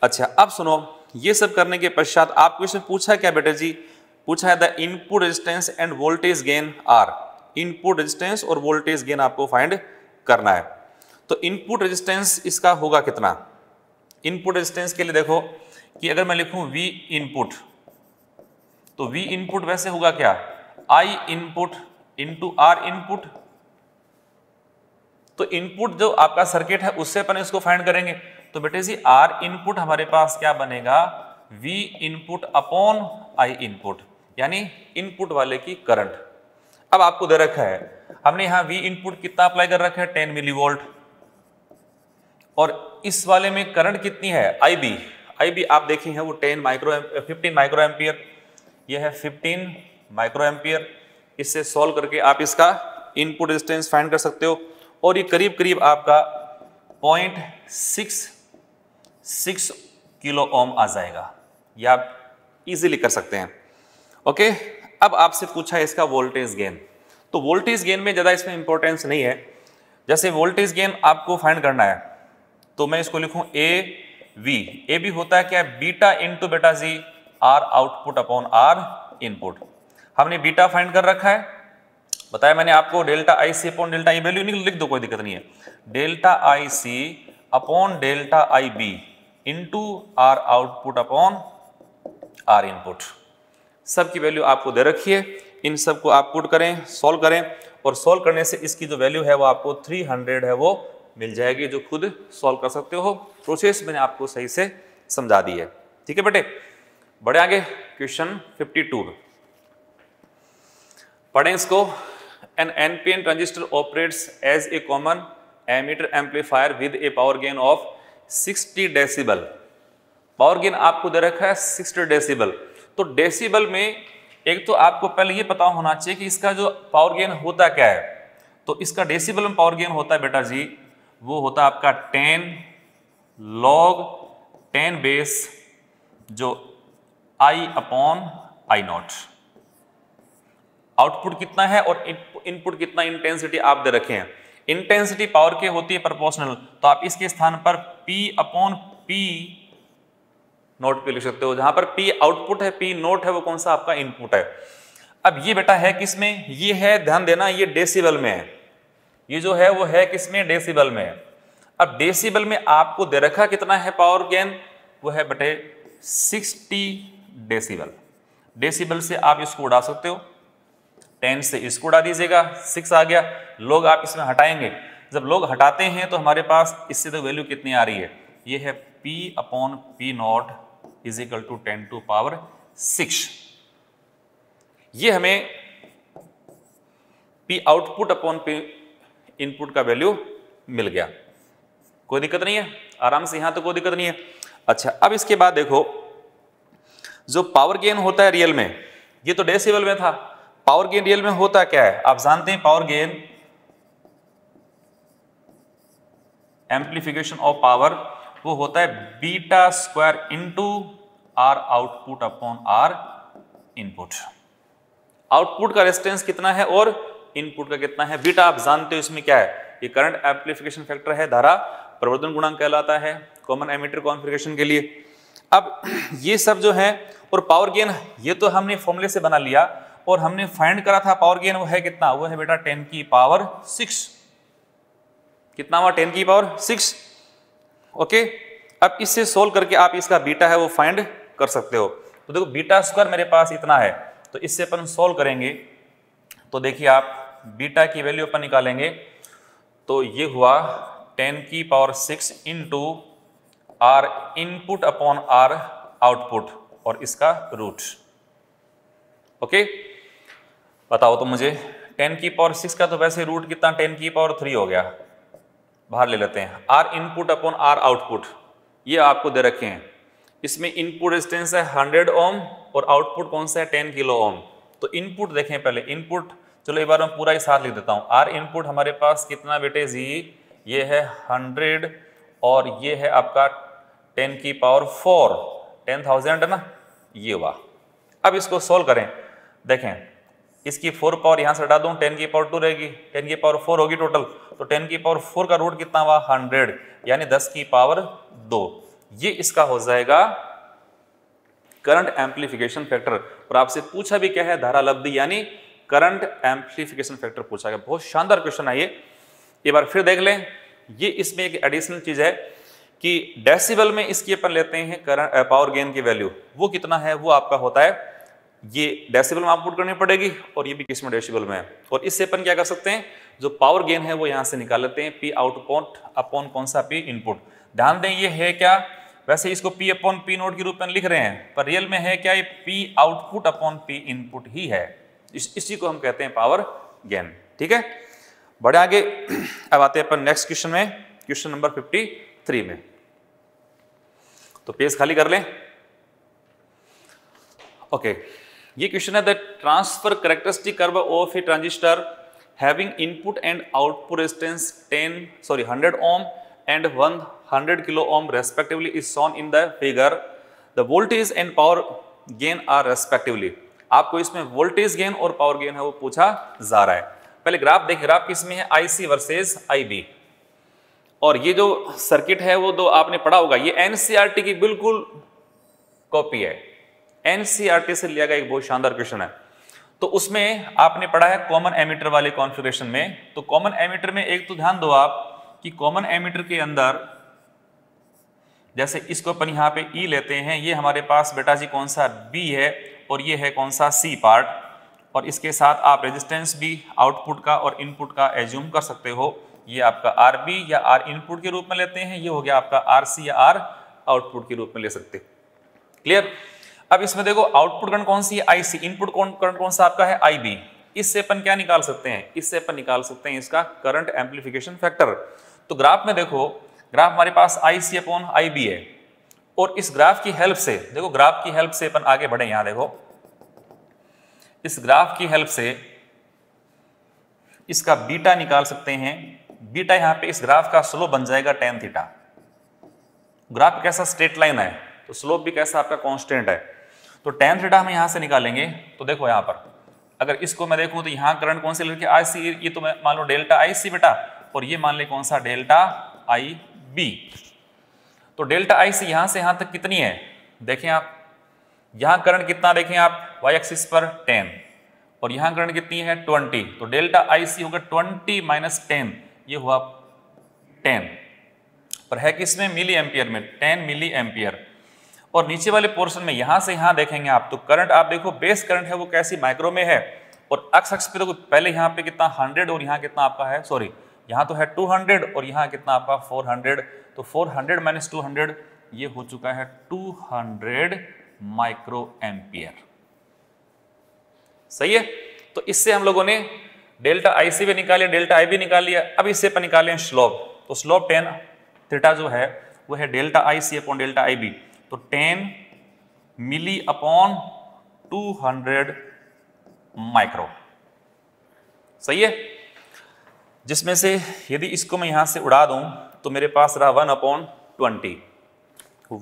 अच्छा अब सुनो ये सब करने के पश्चात आपको इसमें पूछा क्या बेटा जी पूछा है the input resistance and voltage gain are input resistance और वोल्टेज गेन आपको फाइंड करना है तो इनपुट रेजिस्टेंस इसका होगा कितना इनपुट रेजिस्टेंस के लिए देखो कि अगर मैं लिखूं वी इनपुट तो वी इनपुट वैसे होगा क्या I input into R input तो इनपुट जो आपका सर्किट है उससे अपन इसको फाइंड करेंगे तो बेटे जी आर इनपुट हमारे पास क्या बनेगा V input upon I input यानी इनपुट वाले की करंट अब आपको दे रखा है हमने यहां वी इनपुट कितना अप्लाई कर रखा है टेन मिली वोल्ट और इस वाले में करंट कितनी है आई बी आई बी आप देखी है वो ten micro fifteen micro ampere यह है फिफ्टीन माइक्रो एम्पियर इससे सॉल्व करके आप इसका इनपुट रेजिस्टेंस फाइंड कर सकते हो और ये करीब करीब आपका point six six kilo ohm आ जाएगा यह आप इजीली कर सकते हैं ओके अब आपसे पूछा है इसका वोल्टेज गेन तो वोल्टेज गेन में ज़्यादा इसमें इंपॉर्टेंस नहीं है जैसे वोल्टेज गेन आपको फाइंड करना है तो मैं इसको लिखूं ए वी ए भी होता है क्या बीटा इंटू बेटा जी R output upon R input हमने बीटा फाइंड कर रखा है बताया मैंने आपको delta I C upon delta I value लिख दो कोई दिक्कत नहीं है delta I C upon delta I B into R output upon R input सब की वैल्यू आपको दे रखी है इन सब को आप पुट करें सॉल्व करें और सॉल्व करने से इसकी जो वैल्यू है वो आपको 300 है वो मिल जाएगी जो खुद सॉल्व कर सकते हो प्रोसेस मैंने आपको सही से समझा दी है ठीक है बेटे बड़े आगे क्वेश्चन 52 टू पढ़ें इसको N NPN transistor operates as a common emitter amplifier with a power gain of 60 decibel power gain आपको दे रखा है 60 डेसिबल तो डेसीबल में एक तो आपको पहले ये पता होना चाहिए कि इसका जो पावर गेन होता क्या है तो इसका डेसीबल में पावर गेन होता है बेटा जी वो होता है आपका टेन लॉग टेन बेस जो I upon I not output कितना है और इनपुट कितना इंटेंसिटी आप दे रखे हैं इंटेंसिटी पावर के होती है प्रोपोर्शनल तो आप इसके स्थान पर पी अपॉन पी नोट पे लिख सकते हो जहां पर पी आउटपुट है पी नोट है वो कौन सा आपका इनपुट है अब ये बेटा है किसमें ये है ध्यान देना ये डेसिबल में है ये जो है वो है किसमें डेसिबल में है अब डेसिबल में आपको दे रखा कितना है पावर गेन वो है बेटे 60 डेसिबल डेसिबल से आप इसको उड़ा सकते हो 10 से इसको उड़ा दीजिएगा सिक्स आ गया लोग आप इसमें हटाएंगे जब लोग हटाते हैं तो हमारे पास इससे तो वैल्यू कितनी आ रही है ये है P upon P not is equal to ten to power six ये हमें P output upon P input का वैल्यू मिल गया कोई दिक्कत नहीं है आराम से यहां तो कोई दिक्कत नहीं है अच्छा अब इसके बाद देखो जो पावर गेन होता है रियल में ये तो डेसिबल में था पावर गेन रियल में होता क्या है आप जानते हैं power gain amplification of power वो होता है beta square into R output upon R input output का रेजिस्टेंस कितना है और इनपुट का कितना है बीटा आप जानते हो इसमें क्या है ये करंट एप्लीफिकेशन फैक्टर है धारा प्रवर्धन गुणांक कहलाता है कॉमन एमिटर कॉन्फ़िगरेशन के लिए अब ये सब जो है और पावर गेन ये तो हमने फॉर्मूले से बना लिया और हमने फाइंड करा था पावर गेन वो है कितना वो है बेटा टेन की पावर सिक्स कितना हुआ टेन की पावर सिक्स ओके अब इससे सोल्व करके आप इसका बीटा है वो फाइंड कर सकते हो तो देखो बीटा स्क्वायर मेरे पास इतना है तो इससे अपन सोल्व करेंगे तो देखिए आप बीटा की वैल्यू अपन निकालेंगे तो ये हुआ टेन की power six into R input upon R output और इसका रूट ओके बताओ तो मुझे टेन की पावर सिक्स का तो वैसे रूट कितना टेन की पावर थ्री हो गया बाहर ले लेते हैं R input upon R output ये आपको दे रखे हैं इसमें इनपुट रेजिस्टेंस है 100 ओम और आउटपुट कौन सा है 10 किलो ओम तो इनपुट देखें पहले इनपुट चलो एक बार मैं पूरा ही साथ लिख देता हूँ आर इनपुट हमारे पास कितना बेटे जी ये है 100 और ये है आपका 10 की पावर 4 10,000 है ना ये वाह अब इसको सोल्व करें देखें इसकी फोर पावर यहाँ से हटा दूँ टेन की पावर टू रहेगी टेन की पावर फोर होगी टोटल तो टेन की पावर फोर का रूट कितना हुआ हंड्रेड यानी दस की पावर दो ये इसका हो जाएगा करंट एम्पलीफिकेशन फैक्टर और आपसे पूछा भी क्या है धारा लब्धि यानी करंट एम्पलीफिकेशन फैक्टर पूछा गया बहुत शानदार क्वेश्चन है ये एक बार फिर देख लें ये इसमें एक एडिशनल चीज है कि डेसिबल में इसकी अपन लेते हैं करंट पावर गेन की वैल्यू वो कितना है वो आपका होता है ये डेसिबल में आउटपुट करनी पड़ेगी और ये भी किस में डेसिबल में है और इससे अपन क्या कर सकते हैं जो पावर गेन है वो यहाँ से निकाल लेते हैं पी आउटपुट अपॉन कौन सा पी इनपुट ध्यान दें ये है क्या वैसे इसको पी अपॉन पी नोट के रूप में लिख रहे हैं पर रियल में है क्या ये P output upon P input ही है इस, इसी को हम कहते हैं पावर गेन ठीक है बड़े आगे अब आते हैं अपन नेक्स्ट क्वेश्चन में क्वेश्चन नंबर फिफ्टी थ्री में तो पेज खाली कर लें ओके okay. ये क्वेश्चन है the transfer characteristic curve of a transistor having input and output resistance 10 sorry 100 ohm and 100 kilo ohm respectively is shown in the figure the voltage and power gain are respectively आपको इसमें वोल्टेज गेन और पावर गेन है वो पूछा जा रहा है पहले ग्राफ देखिए ग्राफ किसमें है आईसी वर्सेज आई बी और ये जो सर्किट है वो दो तो आपने पढ़ा होगा ये एनसीआरटी e की बिल्कुल कॉपी है एनसीआरटी से लिया गया एक बहुत शानदार क्वेश्चन है तो उसमें आपने पढ़ा है कॉमन एमिटर वाले कॉन्फ़िगरेशन में तो कॉमन एमिटर में एक तो ध्यान दो आप कि कॉमन एमिटर के अंदर जैसे इसको अपन यहां पे ई e लेते हैं ये हमारे पास बेटा जी कौन सा बी है और ये है कौन सा सी पार्ट और इसके साथ आप रेजिस्टेंस भी आउटपुट का और इनपुट का एज्यूम कर सकते हो ये आपका आर बी या आर इनपुट के रूप में लेते हैं ये हो गया आपका आर सी या आर आउटपुट के रूप में ले सकते क्लियर अब इसमें देखो आउटपुट करंट कौन सी है आईसी इनपुट करंट कौन सा आपका है आईबी इससे अपन क्या निकाल सकते हैं इससे अपन निकाल सकते हैं इसका करंट एम्पलीफिकेशन फैक्टर तो ग्राफ में देखो ग्राफ हमारे पास आई सी अपॉन आई बी है और इस ग्राफ की हेल्प से देखो ग्राफ की हेल्प से अपन आगे बढ़े यहां देखो इस ग्राफ की हेल्प से इसका बीटा निकाल सकते हैं बीटा यहां पे इस ग्राफ का स्लोप बन जाएगा टेन थीटा ग्राफ कैसा स्ट्रेट लाइन है तो स्लोप भी कैसा आपका कॉन्स्टेंट है तो टेन थीटा हम यहाँ से निकालेंगे तो देखो यहाँ पर अगर इसको मैं देखूँ तो यहाँ करंट कौन से लड़के आई सी ये तो मैं मान लो डेल्टा आई सी बेटा और ये मान लें कौन सा डेल्टा आई बी तो डेल्टा आई सी यहाँ से यहाँ तक कितनी है देखें आप यहाँ करंट कितना देखें आप वाई एक्सिस पर टेन और यहाँ करंट कितनी है ट्वेंटी तो डेल्टा आई सी होगा ट्वेंटी माइनस टेन ये हुआ टेन पर है किसमें मिली एम्पियर में टेन मिली एम्पियर और नीचे वाले पोर्शन में यहां से यहां देखेंगे आप तो करंट आप देखो बेस करंट है वो कैसी माइक्रो में है और एक्स एक्स पे देखो पहले यहाँ पे कितना हंड्रेड और यहाँ कितना आपका है सॉरी यहाँ तो है टू हंड्रेड और यहाँ कितना आपका फोर हंड्रेड तो four hundred minus two hundred ये हो चुका है टू हंड्रेड माइक्रो एम्पियर सही है तो इससे हम लोगों ने डेल्टा आई सी भी लिया डेल्टा आई भी निकाल लिया अब इससे पर निकाले स्लोप तो स्लोप टेन थीटा जो है वो है delta I C upon delta I B तो 10 मिली अपॉन 200 माइक्रो सही है जिसमें से यदि इसको मैं यहां से उड़ा दूं तो मेरे पास रहा one upon twenty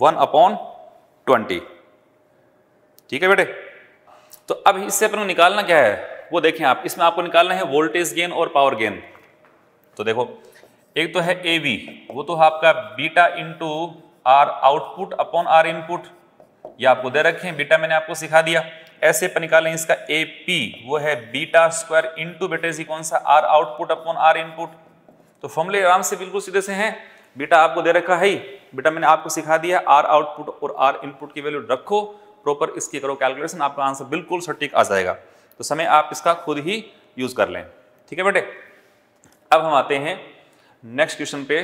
one upon twenty ठीक है बेटे तो अब इससे अपन को निकालना क्या है वो देखें आप इसमें आपको निकालना है वोल्टेज गेन और पावर गेन तो देखो एक तो है ए वी वो तो आपका beta into R output upon R input ये आपको दे रखे हैं बीटा मैंने आपको सिखा दिया ऐसे पर निकालें इसका ए पी वो है बीटा स्क्वायर इंटू बेटे जी कौन सा R output upon R input तो फॉर्मूले आराम से बिल्कुल सीधे से हैं बेटा आपको दे रखा है बेटा मैंने आपको सिखा दिया आर आउटपुट और आर इनपुट की वैल्यू रखो प्रॉपर इसकी करो कैलकुलेशन आपका आंसर बिल्कुल सटीक आ जाएगा तो समय आप इसका खुद ही यूज़ कर लें ठीक है बेटे अब हम आते हैं नेक्स्ट क्वेश्चन पे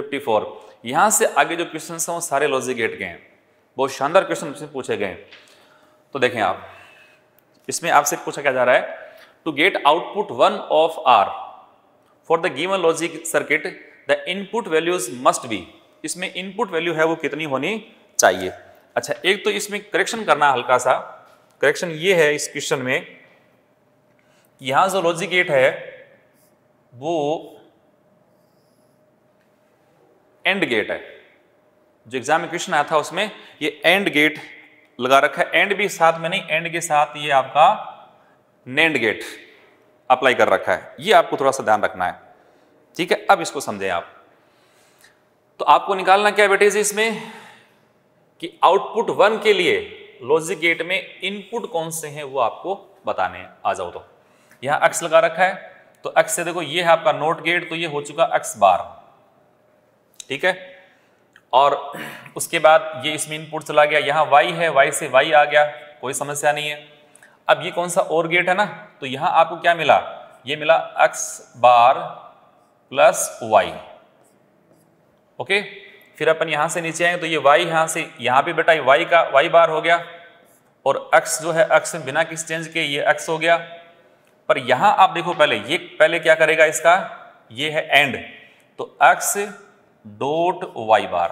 फिफ्टी फोर यहाँ से आगे जो क्वेश्चन हैं वो सारे लॉजिक गेट के हैं बहुत शानदार क्वेश्चन उसमें पूछे गए हैं तो देखें आप इसमें आपसे पूछा क्या जा रहा है to get output one of OR for the given logic circuit the input values must be इसमें इनपुट वैल्यू है वो कितनी होनी चाहिए अच्छा एक तो इसमें करेक्शन करना हल्का सा करेक्शन ये है इस क्वेश्चन में यहाँ जो लॉजिक गेट है वो एंड गेट है जो एग्जाम में क्वेश्चन आया था उसमें ये एंड गेट लगा रखा है एंड भी साथ में नहीं एंड के साथ ये आपका नेंड गेट अप्लाई कर रखा है ये आपको थोड़ा सा ध्यान रखना है ठीक है अब इसको समझें आप तो आपको निकालना क्या बेटे जी इसमें कि आउटपुट वन के लिए लॉजिक गेट में इनपुट कौन से हैं वो आपको बताने आ जाओ तो यहां अक्स लगा रखा है तो अक्स से देखो ये है आपका नोट गेट तो ये हो चुका अक्स बार ठीक है और उसके बाद ये इसमें इनपुट चला गया यहाँ वाई है वाई से वाई आ गया कोई समस्या नहीं है अब ये कौन सा और गेट है ना तो यहाँ आपको क्या मिला ये मिला X bar plus Y okay फिर अपन यहाँ से नीचे आए तो ये वाई यहाँ से यहाँ पे बेटा वाई का वाई बार हो गया और एक्स जो है एक्स बिना किस चेंज के ये एक्स हो गया पर यहाँ आप देखो पहले ये पहले क्या करेगा इसका ये है एंड तो एक्स डोट वाई बार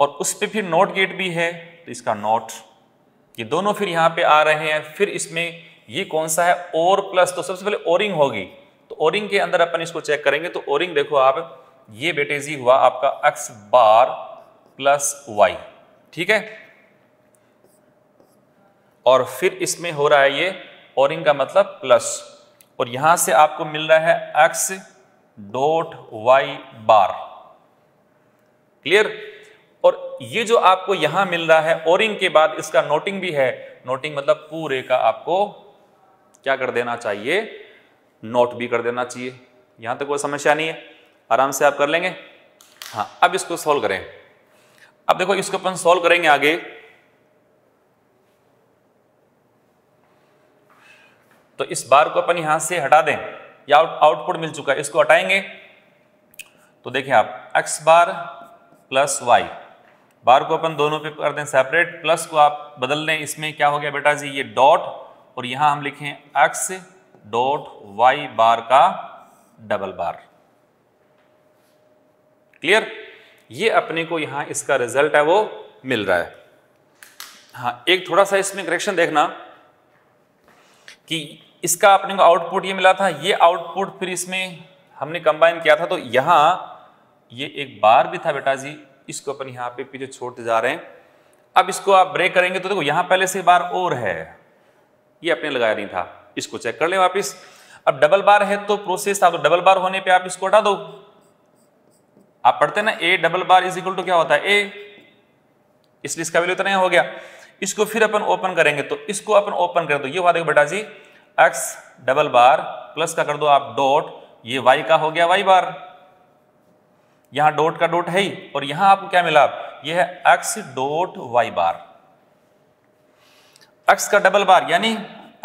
और उस पर फिर नॉट गेट भी है तो इसका नॉट ये दोनों फिर यहाँ पे आ रहे हैं फिर इसमें ये कौन सा है और प्लस तो सबसे पहले ओरिंग होगी तो ओरिंग के अंदर अपन इसको चेक करेंगे तो ओरिंग देखो आप ये बेटे जी हुआ आपका एक्स बार प्लस वाई ठीक है और फिर इसमें हो रहा है ये ओरिंग का मतलब प्लस और यहां से आपको मिल रहा है X dot Y bar clear और ये जो आपको यहां मिल रहा है ओरिंग के बाद इसका नोटिंग भी है नोटिंग मतलब पूरे का आपको क्या कर देना चाहिए नोट भी कर देना चाहिए यहां तक कोई समस्या नहीं है आराम से आप कर लेंगे हाँ अब इसको सॉल्व करें अब देखो इसको अपन सॉल्व करेंगे आगे तो इस बार को अपन यहां से हटा दें या आउटपुट मिल चुका है इसको हटाएंगे तो देखें आप x bar plus Y bar को अपन दोनों पे कर दें सेपरेट प्लस को आप बदल दें इसमें क्या हो गया बेटा जी ये डॉट और यहां हम लिखें एक्स डॉट वाई बार का डबल बार क्लियर ये अपने को यहां इसका रिजल्ट है वो मिल रहा है हाँ एक थोड़ा सा इसमें करेक्शन देखना कि इसका अपने को आउटपुट ये मिला था ये आउटपुट फिर इसमें हमने कंबाइन किया था तो यहां ये एक बार भी था बेटा जी इसको अपन यहाँ पे पीछे छोड़ते जा रहे हैं अब इसको आप ब्रेक करेंगे तो देखो यहाँ पहले से बार और है ये अपने लगाया नहीं था इसको चेक कर ले वापिस अब डबल बार है तो प्रोसेस था तो डबल बार होने पर आप इसको हटा दो आप पढ़ते ना A double bar is equal to क्या होता है ए इसलिए इसका वैल्यू इतना हो गया इसको फिर अपन ओपन करेंगे तो इसको अपन ओपन कर दो ये हुआ देखो बेटा जी एक्स डबल बार प्लस का कर दो आप डॉट ये वाई का हो गया वाई बार यहाँ डोट का डोट है ही और यहाँ आपको क्या मिला ये है X dot Y bar X का डबल बार यानी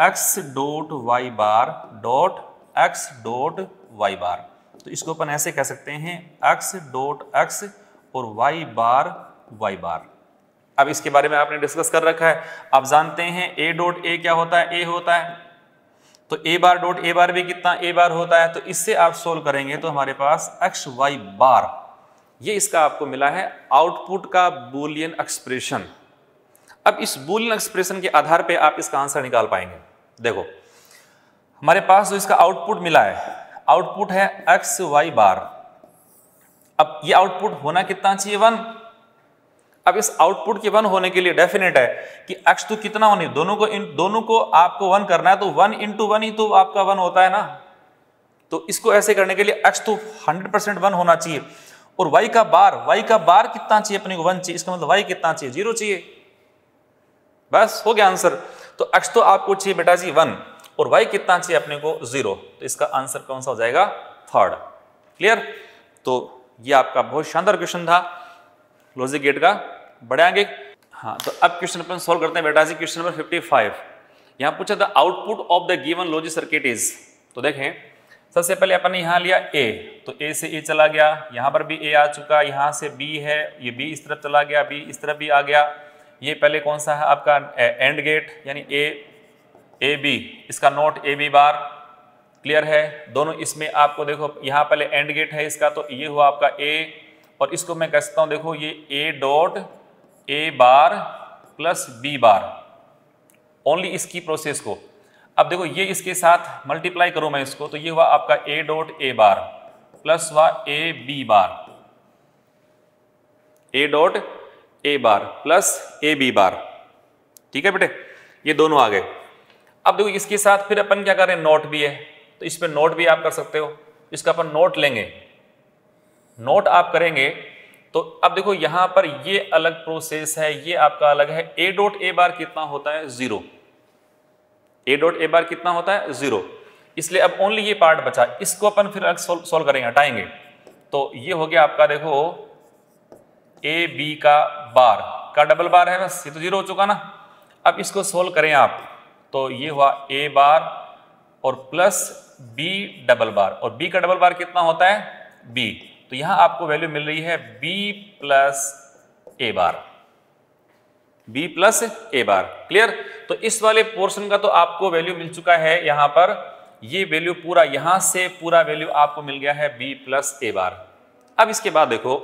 X dot Y bar dot X dot Y bar तो इसको अपन ऐसे कह सकते हैं एक्स डोट एक्स और वाई बार वाई बार अब इसके बारे में आपने डिस्कस कर रखा है आप जानते हैं ए डोट ए क्या होता है ए होता है तो ए बार डॉट ए बार भी कितना ए बार होता है तो इससे आप सोल्व करेंगे तो हमारे पास एक्स वाई बार ये इसका आपको मिला है आउटपुट का बुलियन एक्सप्रेशन अब इस बुलियन एक्सप्रेशन के आधार पे आप इसका आंसर निकाल पाएंगे देखो हमारे पास जो इसका आउटपुट मिला है आउटपुट है एक्स वाई बार अब ये आउटपुट होना कितना चाहिए वन अब इस आउटपुट के वन होने के लिए डेफिनेट है कि एक्स तो कितना होनी दोनों को इन दोनों को आपको वन करना है तो वन इंटू वन ही तो आपका वन होता है ना तो इसको ऐसे करने के लिए एक्स तो हंड्रेड परसेंट वन होना चाहिए और वाई का बार वाई का बार कितना चाहिए अपने को वन चाहिए इसका मतलब वाई कितना चाहिए जीरो चाहिए बस हो गया आंसर तो एक्स तो आपको चाहिए बेटा जी वन और वाई कितना चाहिए अपने को जीरो तो इसका आंसर कौन सा हो जाएगा थर्ड क्लियर तो ये आपका बहुत शानदार क्वेश्चन था क्लोजिंग गेट का बढ़े आगे हाँ तो अब क्वेश्चन अपन सॉल्व करते हैं बेटा जी क्वेश्चन नंबर 55 यहाँ पूछा the output of the given logic circuit is तो देखें सबसे पहले अपन ने यहाँ लिया ए तो ए से ए चला गया यहाँ पर भी ए आ चुका यहाँ से बी है ये बी इस तरफ चला गया बी इस तरफ भी आ गया ये पहले कौन सा है आपका एंड गेट यानी ए ए बी इसका not A B bar clear है दोनों इसमें आपको देखो यहाँ पहले एंड गेट है इसका तो ये हुआ आपका ए और इसको मैं कह सकता हूँ देखो ये A dot A bar plus B bar only इसकी प्रोसेस को अब देखो ये इसके साथ मल्टीप्लाई करूँ मैं इसको तो ये हुआ आपका ए डॉट ए बार प्लस हुआ A B bar A dot A bar plus A B bar ठीक है बेटे ये दोनों आ गए अब देखो इसके साथ फिर अपन क्या कर रहे हैं नोट भी है तो इस पर नोट भी आप कर सकते हो इसका अपन नोट लेंगे नोट आप करेंगे तो अब देखो यहां पर ये अलग प्रोसेस है ये आपका अलग है ए डॉट ए बार कितना होता है जीरो ए डॉट ए बार कितना होता है जीरो इसलिए अब ओनली ये पार्ट बचा इसको अपन फिर अलग सोल्व करेंगे हटाएंगे तो ये हो गया आपका देखो ए बी का बार का डबल बार है बस ये तो जीरो हो चुका ना अब इसको सोल्व करें आप तो ये हुआ ए बार और प्लस बी डबल बार और बी का डबल बार कितना होता है बी तो यहां आपको वैल्यू मिल रही है B plus A bar B plus A bar clear तो इस वाले पोर्शन का तो आपको वैल्यू मिल चुका है यहां पर ये वैल्यू पूरा यहां से पूरा वैल्यू आपको मिल गया है बी प्लस ए बार अब इसके बाद देखो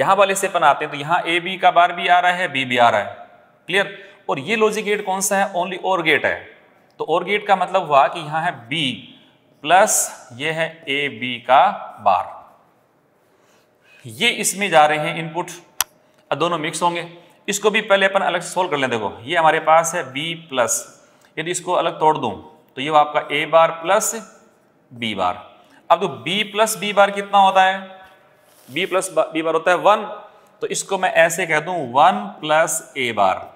यहां वाले से अपन आते हैं तो यहां ए बी का बार भी आ रहा है बी भी आ रहा है क्लियर और ये लॉजिक गेट कौन सा है ओनली और गेट है तो और गेट का मतलब हुआ कि यहां है बी प्लस ये है ए बी का बार ये इसमें जा रहे हैं इनपुट दोनों मिक्स होंगे इसको भी पहले अपन अलग सोल्व कर लें देखो ये हमारे पास है बी प्लस यदि इसको अलग तोड़ दूँ तो ये आपका ए बार प्लस बी बार अब तो बी प्लस बी बार कितना होता है बी प्लस बी बार होता है वन तो इसको मैं ऐसे कह दूं वन प्लस ए बार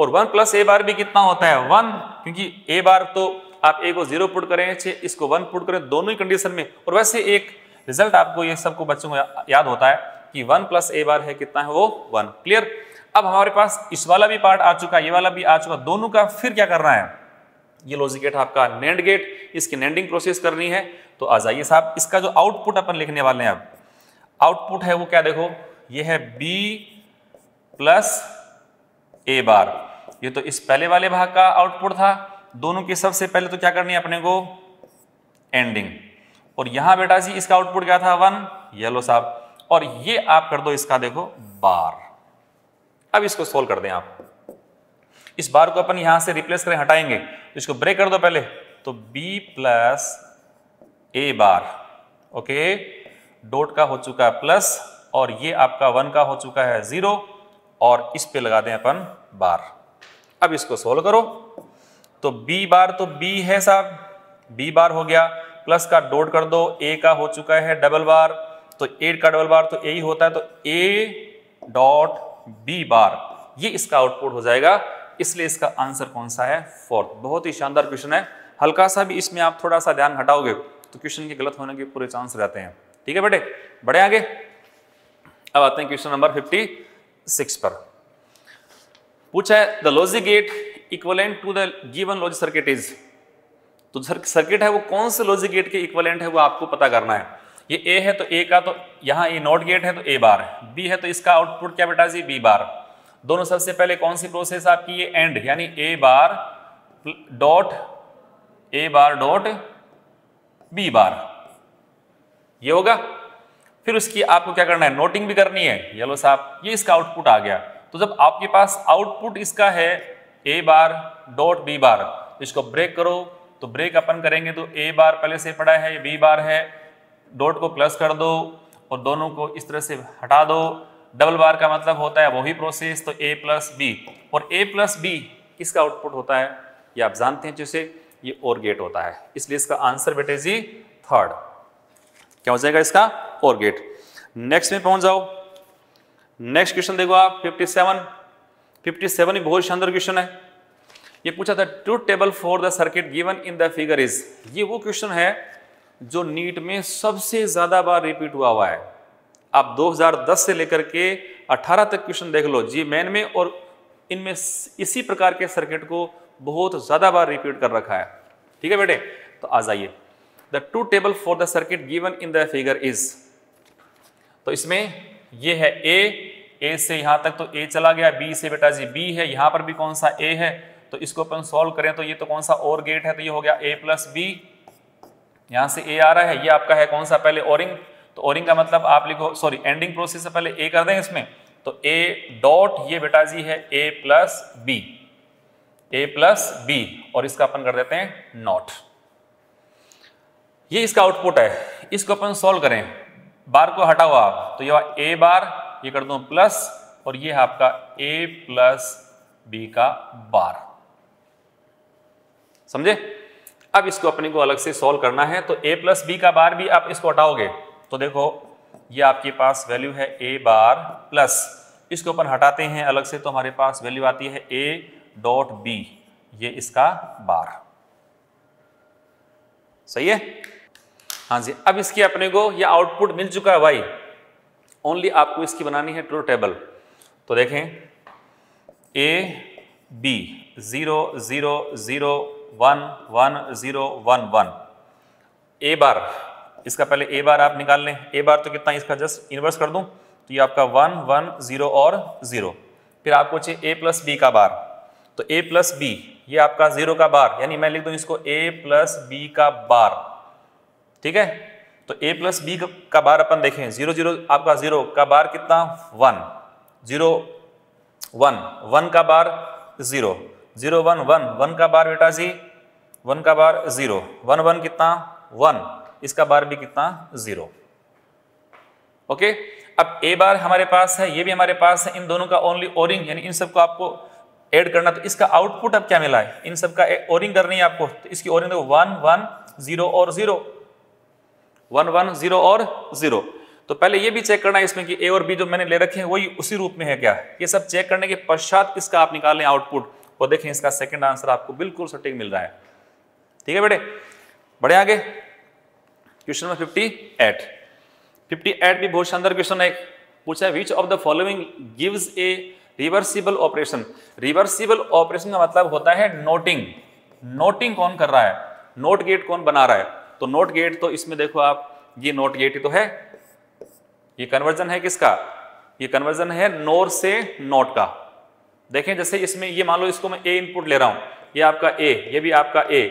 और वन प्लस ए बार भी कितना होता है वन क्योंकि ए बार तो आप ए को जीरो पुट करें इसको वन पुट करें दोनों ही कंडीशन में और वैसे एक रिजल्ट आपको ये सबको बच्चों को या, याद होता है कि वन प्लस ए बार है कितना है वो वन क्लियर अब हमारे पास इस वाला भी पार्ट आ चुका ये वाला भी आ चुका दोनों का फिर क्या करना है ये लॉजिक गेट आपका नेंड गेट इसकी नेंडिंग प्रोसेस करनी है तो आ जाइए साहब इसका जो आउटपुट अपन लिखने वाले हैं अब आउटपुट है वो क्या देखो ये है बी प्लस ए बार ये तो इस पहले वाले भाग का आउटपुट था दोनों के सबसे पहले तो क्या करनी है अपने को एंडिंग और यहां बेटा जी इसका आउटपुट क्या था वन येलो साहब और ये आप कर दो इसका देखो बार अब इसको सोल्व कर दें आप इस बार को अपन यहां से रिप्लेस करें हटाएंगे तो इसको ब्रेक कर दो पहले तो b plus A bar okay dot का हो चुका है प्लस और ये आपका वन का हो चुका है जीरो और इस पे लगा दें अपन बार अब इसको सोल्व करो तो b बार तो b है साहब b बार हो गया प्लस का डोट कर दो ए का हो चुका है डबल बार तो ए का डबल बार तो ए ही होता है तो ए डॉट बी बार ये इसका आउटपुट हो जाएगा इसलिए इसका आंसर कौन सा है फोर्थ बहुत ही शानदार क्वेश्चन है हल्का सा भी इसमें आप थोड़ा सा ध्यान हटाओगे तो क्वेश्चन के गलत होने के पूरे चांस रहते हैं ठीक है बेटे बड़े आगे अब आते हैं क्वेश्चन नंबर फिफ्टी सिक्स पर पूछा है the logic gate equivalent to the given logic circuit is तो सर्किट है वो कौन से लॉजिक गेट के इक्वलेंट है वो आपको पता करना है ये ए है तो ए का तो यहाँ ये नॉट गेट है तो ए बार है बी है तो इसका आउटपुट क्या बेटा जी बी बार दोनों सबसे पहले कौन सी प्रोसेस आपकी ये एंड यानी A bar dot A bar dot B bar ये होगा फिर उसकी आपको क्या करना है नोटिंग भी करनी है येलो साहब ये इसका आउटपुट आ गया तो जब आपके पास आउटपुट इसका है ए बार डॉट बी बार इसको ब्रेक करो तो ब्रेक अपन करेंगे तो ए बार पहले से पड़ा है बी बार है डॉट को प्लस कर दो और दोनों को इस तरह से हटा दो डबल बार का मतलब होता है वही प्रोसेस तो ए प्लस बी और ए प्लस बी किसका आउटपुट होता है ये आप जानते हैं जैसे ये और गेट होता है इसलिए इसका आंसर बेटे जी थर्ड क्या हो जाएगा इसका और गेट नेक्स्ट में पहुंच जाओ नेक्स्ट क्वेश्चन देखो आप 57 57 भी बहुत शानदार क्वेश्चन है ये पूछा था truth table for the circuit given in the figure is ये वो क्वेश्चन है जो नीट में सबसे ज़्यादा बार रिपीट हुआ हुआ है आप 2010 से लेकर के 18 तक क्वेश्चन देख लो जी मैन में और इनमें इसी प्रकार के सर्किट को बहुत ज़्यादा बार रिपीट कर रखा है ठीक है बेटे तो आ जाइए द टू table for the circuit given in the figure is तो इसमें ये है ए ए से यहां तक तो ए चला गया बी से बेटा जी बी है यहां पर भी कौन सा ए है तो इसको अपन सॉल्व करें तो ये तो कौन सा और गेट है तो ये हो गया ए प्लस बी यहां से ए आ रहा है ये आपका है कौन सा पहले ओरिंग तो ओरिंग का मतलब आप लिखो सॉरी एंडिंग प्रोसेस से पहले ए कर दें इसमें तो ए डॉट ये बेटा जी है A plus B A plus B और इसका अपन कर देते हैं नॉट ये इसका आउटपुट है इसको अपन सॉल्व करें बार को हटाओ आप तो ये ए बार ये कर दो प्लस और ये है आपका ए प्लस बी का बार समझे अब इसको अपने को अलग से सॉल्व करना है तो ए प्लस बी का बार भी आप इसको हटाओगे तो देखो ये आपके पास वैल्यू है ए बार प्लस इसको अपन हटाते हैं अलग से तो हमारे पास वैल्यू आती है ए डॉट बी ये इसका बार सही है हाँ जी अब इसकी अपने को ये आउटपुट मिल चुका है वाई ओनली आपको इसकी बनानी है ट्रू टेबल तो देखें A B zero zero zero one one zero one one A bar इसका पहले ए बार आप निकाल लें ए बार तो कितना इसका जस्ट इन्वर्स कर दूं तो ये आपका वन वन ज़ीरो और ज़ीरो फिर आपको चाहिए ए प्लस बी का बार तो ए प्लस बी ये आपका ज़ीरो का बार यानी मैं लिख दूँ इसको ए प्लस बी का बार ठीक है तो ए प्लस बी का बार अपन देखें जीरो जीरो आपका जीरो का बार कितना वन जीरो वन वन का bar zero zero one one one का बार बेटा जी वन का बार जीरो वन वन कितना वन इसका बार भी कितना जीरो ओके अब ए बार हमारे पास है ये भी हमारे पास है इन दोनों का ओनली ओरिंग यानी इन सबको आपको एड करना तो इसका आउटपुट अब क्या मिला है इन सब का ओरिंग करनी है आपको तो इसकी ओरिंग वन वन जीरो और जीरो वन वन जीरो और जीरो तो पहले ये भी चेक करना है इसमें कि ए और बी जो मैंने ले रखे हैं वही उसी रूप में है क्या ये सब चेक करने के पश्चात इसका आप लें आउटपुट तो देखें इसका सेकंड आंसर आपको बिल्कुल सटीक मिल रहा है ठीक है बेटे बड़े आगे question number fifty eight fifty eight भी बहुत शानदार क्वेश्चन है पूछा है which of the following gives a reversible operation reversible operation का मतलब होता है नोटिंग नोटिंग कौन कर रहा है नोट गेट कौन बना रहा है तो नोट गेट तो इसमें देखो आप ये नोट गेट ही तो है ये कन्वर्जन है किसका ये कन्वर्जन है नोर से नोट का देखें जैसे इसमें ये मान लो इसको मैं ए इनपुट ले रहा हूँ ये आपका ए ये भी आपका ए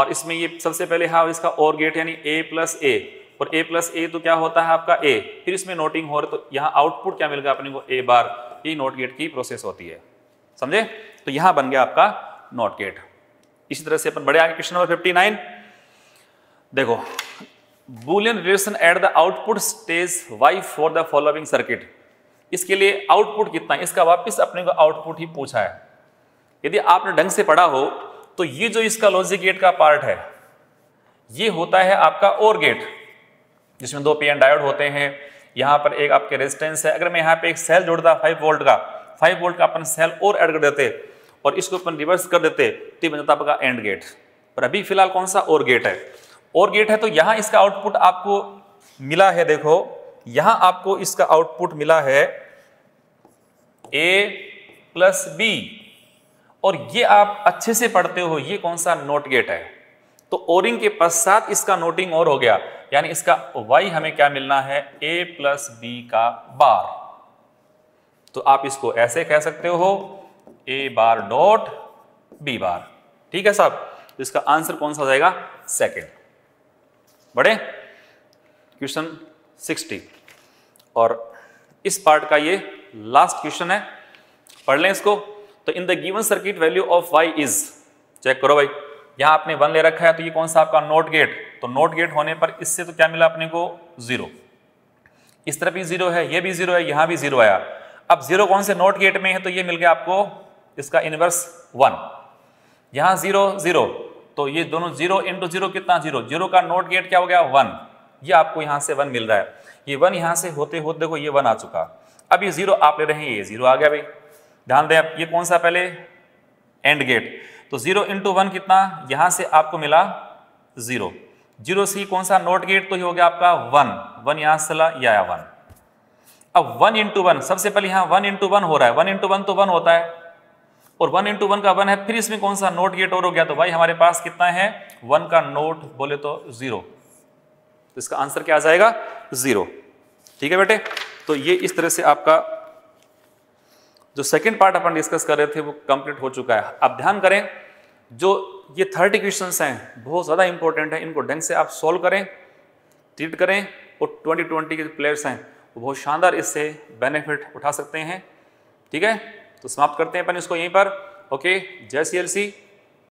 और इसमें ये सबसे पहले हाँ इसका और गेट यानी ए प्लस ए और ए प्लस ए तो क्या होता है आपका ए फिर इसमें नोटिंग हो रहा तो यहाँ आउटपुट क्या मिल गया अपने को ए बार ये नोट गेट की प्रोसेस होती है समझे तो यहाँ बन गया आपका नोट गेट इसी तरह से अपन बड़े आगे क्वेश्चन नंबर फिफ्टी नाइन देखो Boolean relation at the output stage Y for the following circuit इसके लिए आउटपुट कितना है इसका वापस अपने को आउटपुट ही पूछा है यदि आपने ढंग से पढ़ा हो तो ये जो इसका लॉजिक गेट का पार्ट है ये होता है आपका और गेट जिसमें दो पी डायोड होते हैं यहाँ पर एक आपके रेजिस्टेंस है अगर मैं यहाँ पे एक सेल जोड़ता फाइव वोल्ट का फाइव वोल्ट का अपन सेल और एड कर देते और इसको अपन रिवर्स कर देते तो ये बन जाता आपका एंड गेट पर अभी फिलहाल कौन सा और गेट है और गेट है तो यहाँ इसका आउटपुट आपको मिला है देखो यहां आपको इसका आउटपुट मिला है ए प्लस बी और ये आप अच्छे से पढ़ते हो ये कौन सा नोट गेट है तो ओरिंग के पश्चात इसका नोटिंग और हो गया यानी इसका वाई हमें क्या मिलना है ए प्लस बी का बार तो आप इसको ऐसे कह सकते हो ए बार डॉट बी बार ठीक है साहब तो इसका आंसर कौन सा हो जाएगा सेकेंड बढ़े क्वेश्चन सिक्सटी और इस पार्ट का ये लास्ट क्वेश्चन है पढ़ लें इसको तो in the given circuit value of Y is check करो भाई यहां आपने वन ले रखा है तो ये कौन सा आपका नोट गेट तो नोट गेट होने पर इससे तो क्या मिला अपने को जीरो इस तरफ भी जीरो है ये भी जीरो है यहां भी जीरो आया अब जीरो कौन से नोट गेट में है तो ये मिल गया आपको इसका इनवर्स वन यहां जीरो जीरो तो ये दोनों जीरो इंटू जीरो कितना जीरो जीरो का नोट गेट क्या हो गया वन ये आपको यहां से वन मिल रहा है ये वन यहां से होते होते देखो ये वन आ चुका अब ये जीरो आप ले रहे हैं ये जीरो आ गया भाई ध्यान दें आप ये कौन सा पहले एंड गेट तो जीरो इंटू वन कितना यहां से आपको मिला जीरो जीरो से कौन सा नोट गेट तो ये हो गया आपका वन वन यहां से ला या, आया वन अब वन इंटू वन सबसे पहले यहां वन इंटू वन हो रहा है वन इंटू वन तो वन होता है और वन इंटू वन का वन है फिर इसमें कौन सा नोट गेट और हो गया तो भाई हमारे पास कितना है वन का नोट बोले तो जीरो तो इसका आंसर क्या आ जाएगा ज़ीरो ठीक है बेटे तो ये इस तरह से आपका जो सेकंड पार्ट अपन डिस्कस कर रहे थे वो कंप्लीट हो चुका है अब ध्यान करें जो ये थर्ड क्वेश्चन हैं बहुत ज़्यादा इंपॉर्टेंट है इनको ढंग से आप सॉल्व करें ट्रीट करें और ट्वेंटी ट्वेंटी के प्लेयर्स हैं वो बहुत शानदार इससे बेनिफिट उठा सकते हैं ठीक है तो समाप्त करते हैं अपन इसको यहीं पर ओके जय सी